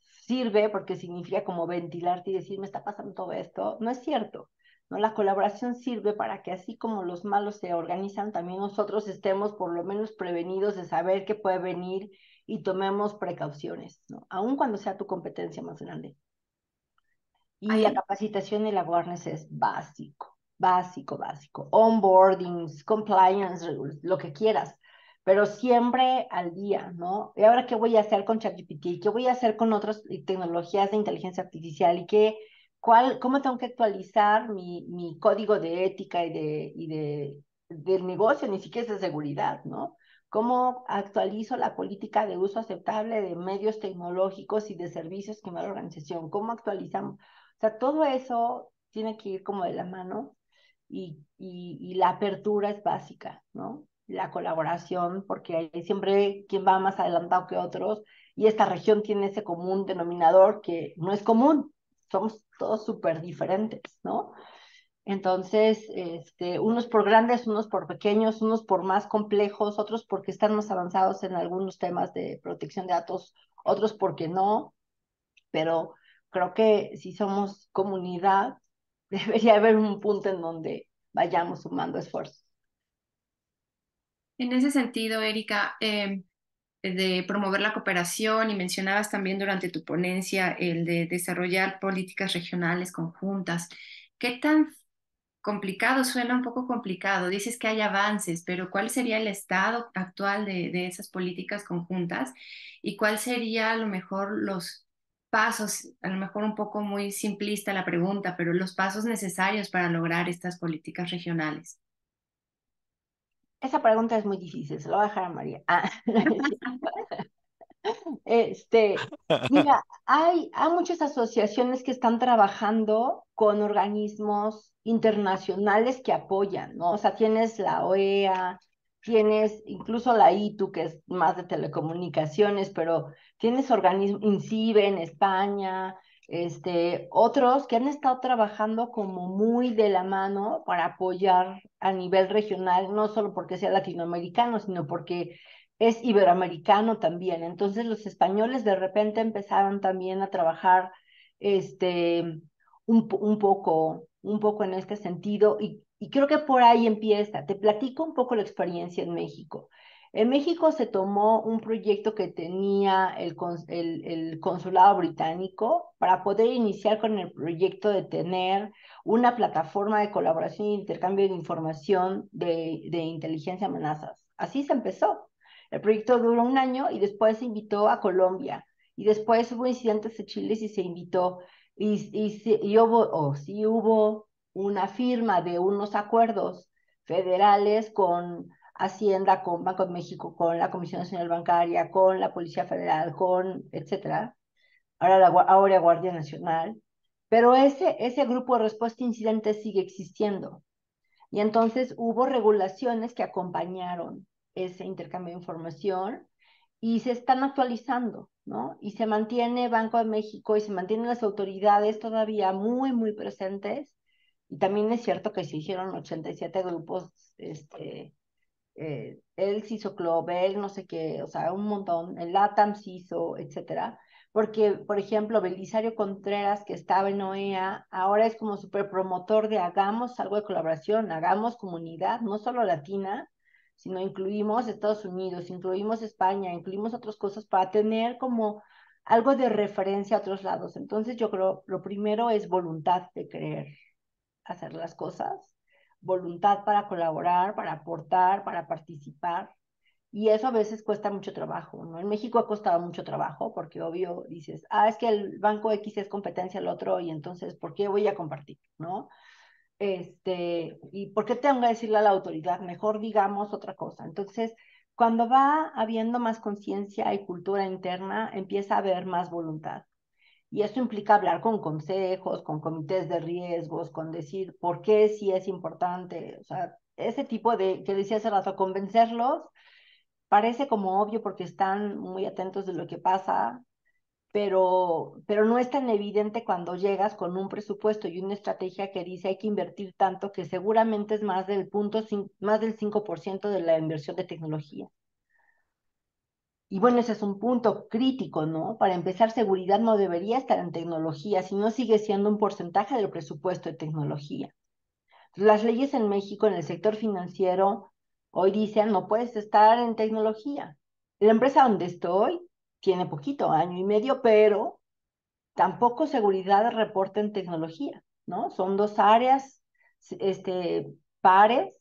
sirve porque significa como ventilarte y decir, me está pasando todo esto. No es cierto, ¿no? La colaboración sirve para que así como los malos se organizan, también nosotros estemos por lo menos prevenidos de saber que puede venir y tomemos precauciones, ¿no? Aun cuando sea tu competencia más grande. Y la capacitación y la awareness es básico básico, básico, onboarding, compliance lo que quieras, pero siempre al día, ¿no? ¿Y ahora qué voy a hacer con ChatGPT? ¿Qué voy a hacer con otras tecnologías de inteligencia artificial? ¿Y qué, cuál, cómo tengo que actualizar mi, mi código de ética y de, y de del negocio, ni siquiera es de seguridad, ¿no? ¿Cómo actualizo la política de uso aceptable de medios tecnológicos y de servicios que me da la organización? ¿Cómo actualizamos? O sea, todo eso tiene que ir como de la mano y, la apertura es básica, ¿no? La colaboración, porque hay siempre quien va más adelantado que otros y esta región tiene ese común denominador que no es común, somos todos súper diferentes, ¿no? Entonces, este, unos por grandes, unos por pequeños, unos por más complejos, otros porque están más avanzados en algunos temas de protección de datos, otros porque no, pero creo que si somos comunidad, debería haber un punto en donde vayamos sumando esfuerzos. En ese sentido, Erika, em, de promover la cooperación y mencionabas también durante tu ponencia el de desarrollar políticas regionales conjuntas. ¿Qué tan complicado? Suena un poco complicado. Dices que hay avances, pero ¿cuál sería el estado actual de, de esas políticas conjuntas y cuál sería a lo mejor los pasos, a lo mejor un poco muy simplista la pregunta, pero los pasos necesarios para lograr estas políticas regionales? Esa pregunta es muy difícil, se lo voy a dejar a María. Ah, este, mira, hay, hay muchas asociaciones que están trabajando con organismos internacionales que apoyan, ¿no? O sea, tienes la OEA, tienes incluso la ITU, que es más de telecomunicaciones, pero tienes organismos, INCIBE en España, este, otros que han estado trabajando como muy de la mano para apoyar a nivel regional, no solo porque sea latinoamericano, sino porque es iberoamericano también. Entonces los españoles de repente empezaron también a trabajar este, un, un, poco, un poco en este sentido y y creo que por ahí empieza. Te platico un poco la experiencia en México. En México se tomó un proyecto que tenía el, el, consulado británico para poder iniciar con el proyecto de tener una plataforma de colaboración e intercambio de información de, de inteligencia amenazas. Así se empezó. El proyecto duró un año y después se invitó a Colombia. Y después hubo incidentes en Chile y se invitó. Y, y, hubo una firma de unos acuerdos federales con Hacienda, con Banco de México, con la Comisión Nacional Bancaria, con la Policía Federal, con etcétera, ahora la Guardia Nacional, pero ese, ese grupo de respuesta a incidentes sigue existiendo. Y entonces hubo regulaciones que acompañaron ese intercambio de información y se están actualizando, ¿no? Y se mantiene Banco de México y se mantienen las autoridades todavía muy, muy presentes y también es cierto que se hicieron 87 grupos, este, eh, él se hizo club, él no sé qué, o sea, un montón, el LATAM se hizo, etcétera. Porque, por ejemplo, Belisario Contreras, que estaba en OEA, ahora es como súper promotor de hagamos algo de colaboración, hagamos comunidad, no solo latina, sino incluimos Estados Unidos, incluimos España, incluimos otras cosas para tener como algo de referencia a otros lados. Entonces yo creo, lo primero es voluntad de creer, hacer las cosas, voluntad para colaborar, para aportar, para participar. Y eso a veces cuesta mucho trabajo, ¿no? En México ha costado mucho trabajo porque obvio dices, ah, es que el banco X es competencia al otro y entonces, ¿por qué voy a compartir, no? Este, ¿y por qué tengo que decirle a la autoridad? Mejor digamos otra cosa. Entonces, cuando va habiendo más conciencia y cultura interna, empieza a haber más voluntad. Y esto implica hablar con consejos, con comités de riesgos, con decir por qué sí es importante. O sea, ese tipo de, que decía hace rato, convencerlos, parece como obvio porque están muy atentos de lo que pasa, pero, pero no es tan evidente cuando llegas con un presupuesto y una estrategia que dice hay que invertir tanto que seguramente es más del, punto, más del 5% de la inversión de tecnología. Y bueno, ese es un punto crítico, ¿no? Para empezar, seguridad no debería estar en tecnología, sino sigue siendo un porcentaje del presupuesto de tecnología. Las leyes en México en el sector financiero hoy dicen, no puedes estar en tecnología. La empresa donde estoy tiene poquito, año y medio, pero tampoco seguridad reporta en tecnología, ¿no? Son dos áreas este, pares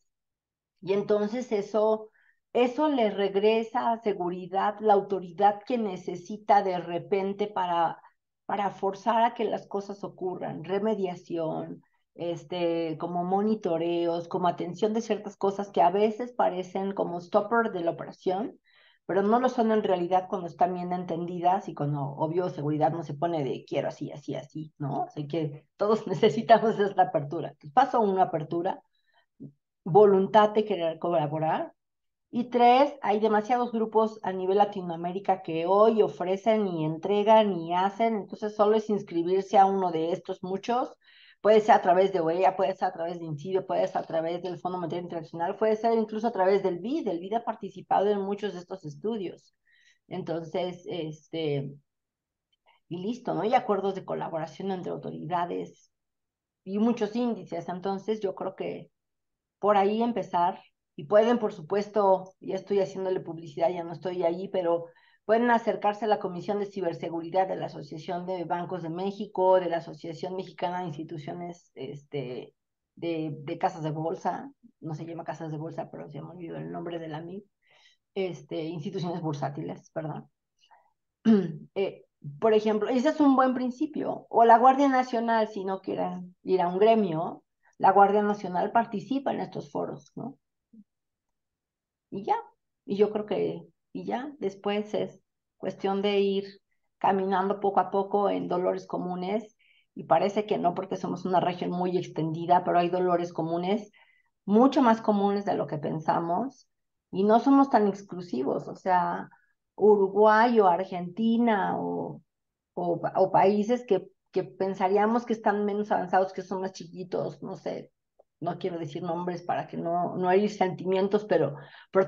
y entonces eso eso le regresa a seguridad la autoridad que necesita de repente para, para forzar a que las cosas ocurran, remediación, este, como monitoreos, como atención de ciertas cosas que a veces parecen como stopper de la operación, pero no lo son en realidad cuando están bien entendidas y cuando, obvio, seguridad no se pone de quiero así, así, así, ¿no? Así que todos necesitamos esta apertura. Entonces, paso una apertura, voluntad de querer colaborar, y tres, hay demasiados grupos a nivel Latinoamérica que hoy ofrecen y entregan y hacen, entonces solo es inscribirse a uno de estos muchos. Puede ser a través de OEA, puede ser a través de INCIBE, puede ser a través del Fondo Monetario Internacional, puede ser incluso a través del BID. El BID ha participado en muchos de estos estudios. Entonces, este, y listo, ¿no? Hay acuerdos de colaboración entre autoridades y muchos índices. Entonces, yo creo que por ahí empezar y pueden, por supuesto, ya estoy haciéndole publicidad, ya no estoy allí, pero pueden acercarse a la Comisión de Ciberseguridad de la Asociación de Bancos de México, de la Asociación Mexicana de Instituciones este, de, Casas de Bolsa, no se llama Casas de Bolsa, pero se me olvidó el nombre de la MIP, este, instituciones bursátiles, perdón. Eh, por ejemplo, ese es un buen principio. O la Guardia Nacional, si no quieren ir a un gremio, la Guardia Nacional participa en estos foros, ¿no? y ya. Y yo creo que, y ya, después es cuestión de ir caminando poco a poco en dolores comunes y parece que no porque somos una región muy extendida, pero hay dolores comunes, mucho más comunes de lo que pensamos y no somos tan exclusivos, o sea, Uruguay o Argentina o, países que, que pensaríamos que están menos avanzados, que son más chiquitos, no sé, no quiero decir nombres para que no, no hay sentimientos, pero,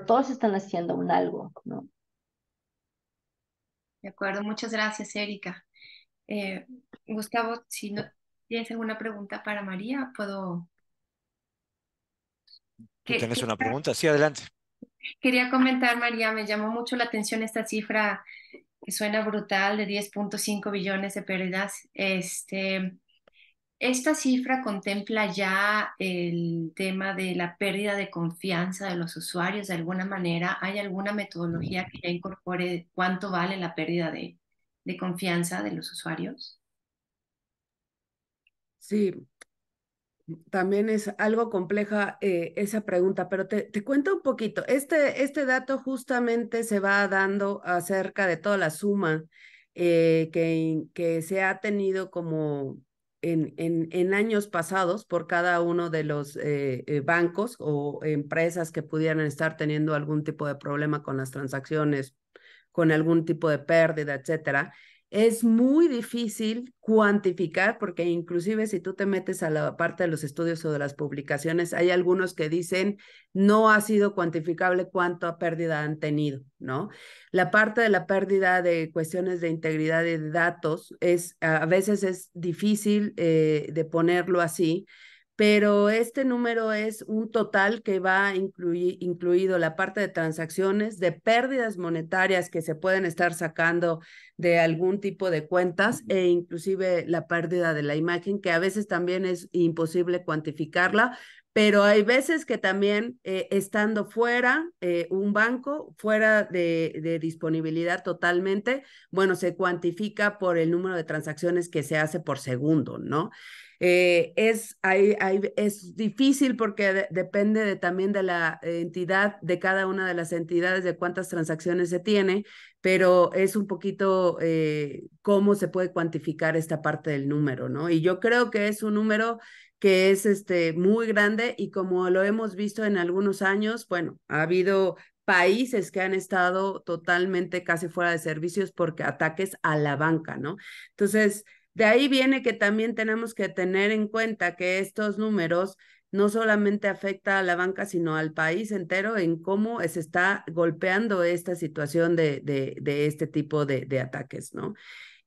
todos están haciendo un algo, ¿no? De acuerdo, muchas gracias, Erika. Eh, Gustavo, si tienes alguna pregunta para María, puedo. ¿Tú tienes una pregunta? Sí, adelante. Quería comentar, María, me llamó mucho la atención esta cifra que suena brutal de 10.5 billones de pérdidas. Este, esta cifra contempla ya el tema de la pérdida de confianza de los usuarios de alguna manera. ¿Hay alguna metodología que ya incorpore cuánto vale la pérdida de, confianza de los usuarios? Sí, también es algo compleja eh, esa pregunta, pero te, cuento un poquito. Este, este dato justamente se va dando acerca de toda la suma eh, que, que se ha tenido como en, en, años pasados por cada uno de los eh, eh, bancos o empresas que pudieran estar teniendo algún tipo de problema con las transacciones, con algún tipo de pérdida, etcétera. Es muy difícil cuantificar porque inclusive si tú te metes a la parte de los estudios o de las publicaciones, hay algunos que dicen no ha sido cuantificable cuánta pérdida han tenido, ¿no? La parte de la pérdida de cuestiones de integridad de datos es a veces es difícil eh, de ponerlo así pero este número es un total que va incluido la parte de transacciones, de pérdidas monetarias que se pueden estar sacando de algún tipo de cuentas e inclusive la pérdida de la imagen, que a veces también es imposible cuantificarla, pero hay veces que también eh, estando fuera eh, un banco, fuera de disponibilidad totalmente, bueno, se cuantifica por el número de transacciones que se hace por segundo, ¿no? Eh, es, es difícil porque depende también de la entidad, de cada una de las entidades, de cuántas transacciones se tiene, pero es un poquito eh, cómo se puede cuantificar esta parte del número, ¿no? Y yo creo que es un número que es este, muy grande y como lo hemos visto en algunos años, bueno, ha habido países que han estado totalmente casi fuera de servicios porque ataques a la banca, ¿no? Entonces, de ahí viene que también tenemos que tener en cuenta que estos números no solamente afecta a la banca, sino al país entero en cómo se está golpeando esta situación de, de, este tipo de, ataques, ¿no?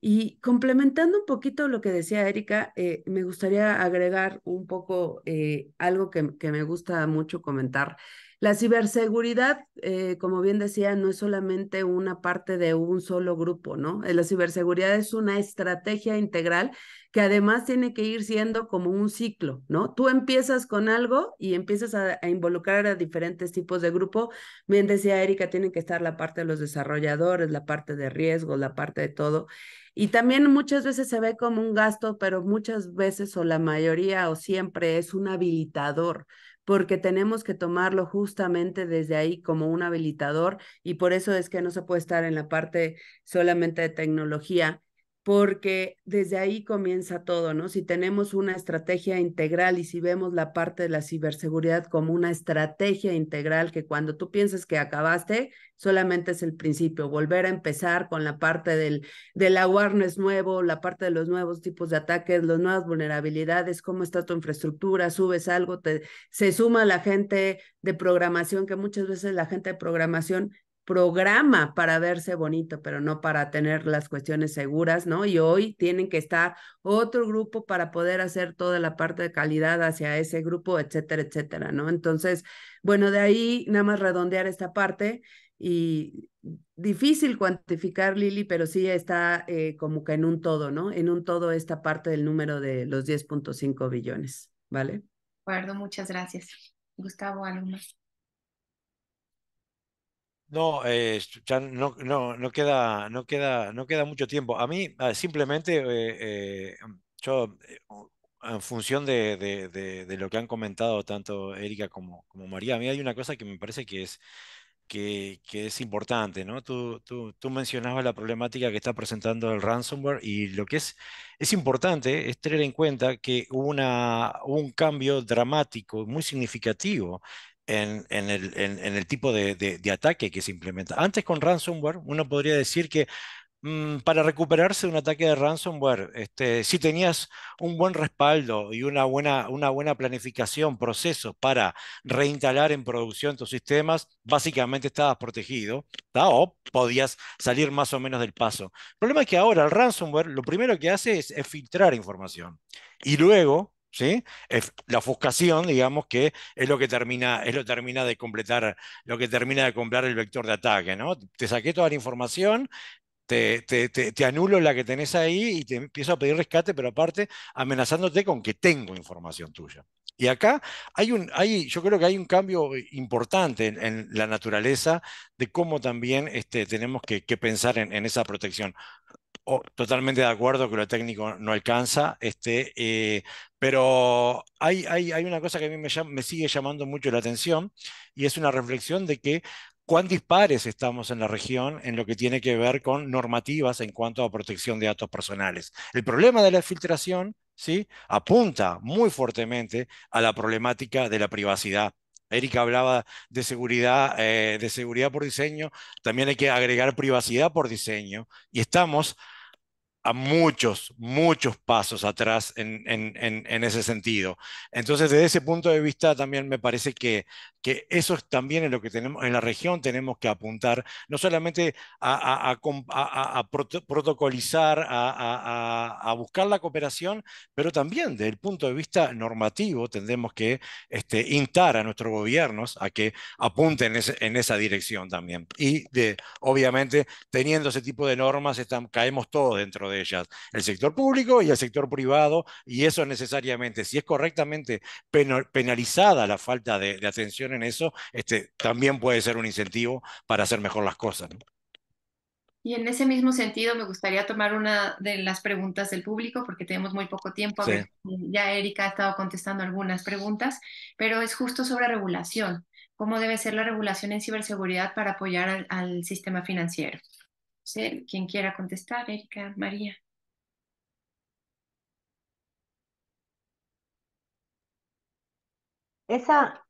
Y complementando un poquito lo que decía Erika, eh, me gustaría agregar un poco eh, algo que me gusta mucho comentar la ciberseguridad, eh, como bien decía, no es solamente una parte de un solo grupo, ¿no? Eh, la ciberseguridad es una estrategia integral que además tiene que ir siendo como un ciclo, ¿no? Tú empiezas con algo y empiezas a, a involucrar a diferentes tipos de grupo. Bien decía Erika, tiene que estar la parte de los desarrolladores, la parte de riesgos, la parte de todo. Y también muchas veces se ve como un gasto, pero muchas veces o la mayoría o siempre es un habilitador porque tenemos que tomarlo justamente desde ahí como un habilitador y por eso es que no se puede estar en la parte solamente de tecnología porque desde ahí comienza todo, ¿no? Si tenemos una estrategia integral y si vemos la parte de la ciberseguridad como una estrategia integral que cuando tú piensas que acabaste, solamente es el principio, volver a empezar con la parte del, del awareness nuevo, la parte de los nuevos tipos de ataques, las nuevas vulnerabilidades, cómo está tu infraestructura, subes algo, te, se suma la gente de programación, que muchas veces la gente de programación programa para verse bonito, pero no para tener las cuestiones seguras, ¿no? Y hoy tienen que estar otro grupo para poder hacer toda la parte de calidad hacia ese grupo, etcétera, etcétera, ¿no? Entonces, bueno, de ahí nada más redondear esta parte y difícil cuantificar, Lili, pero sí está eh, como que en un todo, ¿no? En un todo esta parte del número de los 10.5 billones, ¿vale? De muchas gracias. Gustavo, algo más. Eh, no, no, queda, no, queda, no queda mucho tiempo. A mí, ah, simplemente, eh, eh, yo, en función de, lo que han comentado tanto Erika como, como, María, a mí hay una cosa que me parece que es, que, es importante, ¿no? Tú, tú, mencionabas la problemática que está presentando el ransomware y lo que es, es importante es tener en cuenta que una, un cambio dramático, muy significativo en, el, tipo de, ataque que se implementa. Antes con ransomware, uno podría decir que mm, para recuperarse de un ataque de ransomware, este, si tenías un buen respaldo y una buena, una buena planificación, procesos para reinstalar en producción tus sistemas, básicamente estabas protegido o podías salir más o menos del paso. El problema es que ahora el ransomware lo primero que hace es filtrar información y luego ¿sí? La ofuscación, digamos, que es lo que termina, es lo termina de completar, lo que termina de completar el vector de ataque, ¿no? Te saqué toda la información, te, anulo la que tenés ahí y te empiezo a pedir rescate, pero aparte amenazándote con que tengo información tuya. Y acá hay un, yo creo que hay un cambio importante en, la naturaleza de cómo también este, tenemos que, pensar en esa protección totalmente de acuerdo que lo técnico no alcanza, este, eh, pero hay, una cosa que a mí me, me sigue llamando mucho la atención y es una reflexión de que cuán dispares estamos en la región en lo que tiene que ver con normativas en cuanto a protección de datos personales. El problema de la filtración ¿sí? apunta muy fuertemente a la problemática de la privacidad Erika hablaba de seguridad, eh, de seguridad por diseño, también hay que agregar privacidad por diseño. Y estamos a muchos, muchos pasos atrás en, en, ese sentido. Entonces, desde ese punto de vista, también me parece que, que eso es también en lo que tenemos, en la región tenemos que apuntar, no solamente a, protocolizar, a, buscar la cooperación, pero también desde el punto de vista normativo tendremos que este, instar a nuestros gobiernos a que apunten en esa dirección también. Y de, obviamente, teniendo ese tipo de normas, caemos todos dentro de ellas, el sector público y el sector privado, y eso necesariamente, si es correctamente penalizada la falta de, atención en eso, este, también puede ser un incentivo para hacer mejor las cosas. Y en ese mismo sentido, me gustaría tomar una de las preguntas del público, porque tenemos muy poco tiempo. ya Erika ha estado contestando algunas preguntas, pero es justo sobre regulación. ¿Cómo debe ser la regulación en ciberseguridad para apoyar al sistema financiero? sé, Quien quiera contestar, Erika, María. Esa,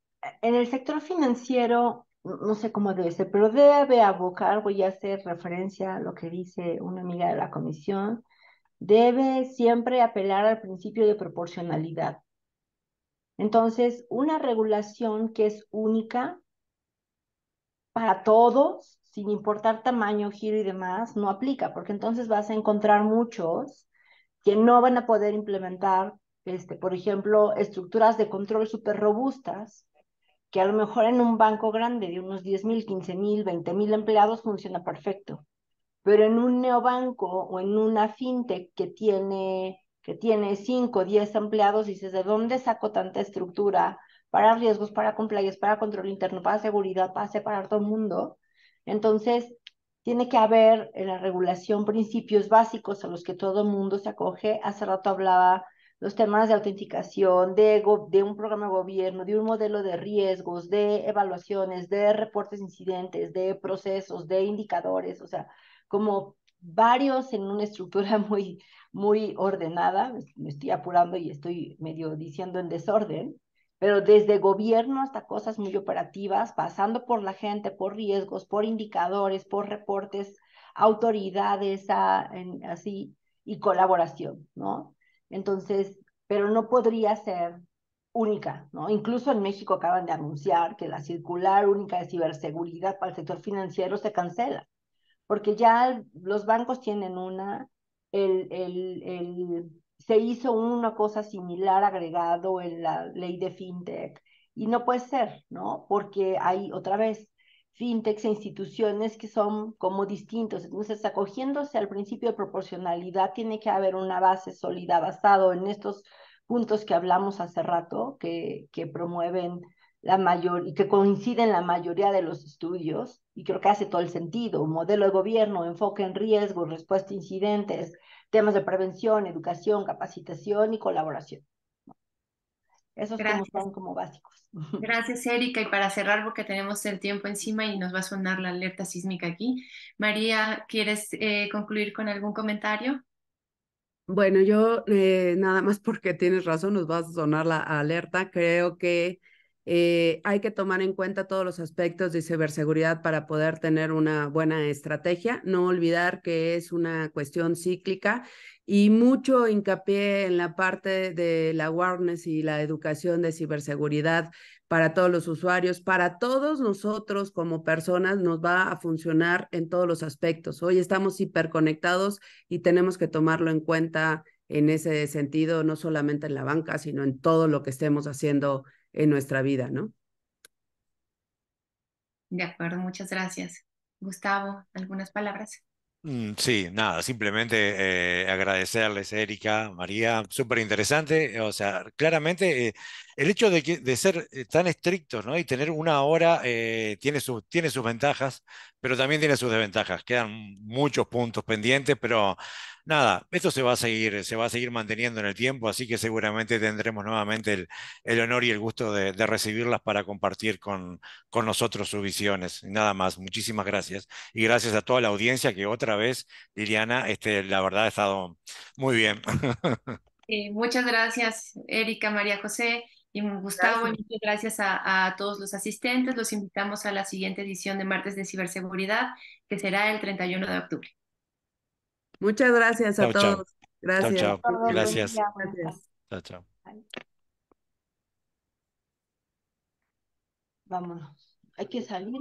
en el sector financiero, no sé cómo debe ser, pero debe abocar, voy a hacer referencia a lo que dice una amiga de la comisión, debe siempre apelar al principio de proporcionalidad. Entonces, una regulación que es única para todos sin importar tamaño, giro y demás, no aplica, porque entonces vas a encontrar muchos que no van a poder implementar, este, por ejemplo, estructuras de control súper robustas, que a lo mejor en un banco grande de unos 10 mil, 15 mil, 20 mil empleados funciona perfecto, pero en un neobanco o en una fintech que tiene, que tiene 5, 10 empleados, dices, ¿de dónde saco tanta estructura para riesgos, para compliance, para control interno, para seguridad, para separar todo el mundo? Entonces, tiene que haber en eh, la regulación principios básicos a los que todo mundo se acoge. Hace rato hablaba los temas de autenticación, de, un programa de gobierno, de un modelo de riesgos, de evaluaciones, de reportes incidentes, de procesos, de indicadores, o sea, como varios en una estructura muy, muy ordenada. Me estoy apurando y estoy medio diciendo en desorden, pero desde gobierno hasta cosas muy operativas, pasando por la gente, por riesgos, por indicadores, por reportes, autoridades, así, y colaboración, ¿no? Entonces, pero no podría ser única, ¿no? Incluso en México acaban de anunciar que la circular única de ciberseguridad para el sector financiero se cancela, porque ya los bancos tienen una, el, el, el se hizo una cosa similar agregado en la ley de FinTech. Y no puede ser, ¿no? Porque hay otra vez fintechs e instituciones que son como distintos. Entonces, acogiéndose al principio de proporcionalidad, tiene que haber una base sólida basado en estos puntos que hablamos hace rato, que, que promueven la mayor y que coinciden la mayoría de los estudios, y creo que hace todo el sentido, modelo de gobierno, enfoque en riesgo, respuesta a incidentes, temas de prevención, educación, capacitación y colaboración. Esos son como básicos. Gracias, Erika. Y para cerrar, porque tenemos el tiempo encima y nos va a sonar la alerta sísmica aquí. María, ¿quieres eh, concluir con algún comentario? Bueno, yo eh, nada más porque tienes razón, nos va a sonar la alerta. Creo que eh, hay que tomar en cuenta todos los aspectos de ciberseguridad para poder tener una buena estrategia. No olvidar que es una cuestión cíclica y mucho hincapié en la parte de la awareness y la educación de ciberseguridad para todos los usuarios, para todos nosotros como personas nos va a funcionar en todos los aspectos. Hoy estamos hiperconectados y tenemos que tomarlo en cuenta en ese sentido, no solamente en la banca, sino en todo lo que estemos haciendo en nuestra vida, ¿no? De acuerdo, muchas gracias. Gustavo, ¿algunas palabras? Mm, sí, nada, simplemente eh, agradecerles, Erika, María, súper interesante. Eh, o sea, claramente eh, el hecho de, que, de ser tan estrictos ¿no? y tener una hora tiene, sus, tiene sus ventajas, pero también tiene sus desventajas. Quedan muchos puntos pendientes, pero nada, esto se va a seguir, se va a seguir manteniendo en el tiempo, así que seguramente tendremos nuevamente el, honor y el gusto de, recibirlas para compartir con, con, nosotros sus visiones. Nada más, muchísimas gracias. Y gracias a toda la audiencia que otra vez, Liliana, este, la verdad ha estado muy bien. muchas gracias, Erika, María José. Y Gustavo, gracias. muchas gracias a, todos los asistentes. Los invitamos a la siguiente edición de Martes de Ciberseguridad, que será el 31 de octubre. Muchas gracias a todos. Gracias. Gracias. gracias. Chao, chao. Vámonos. Hay que salir.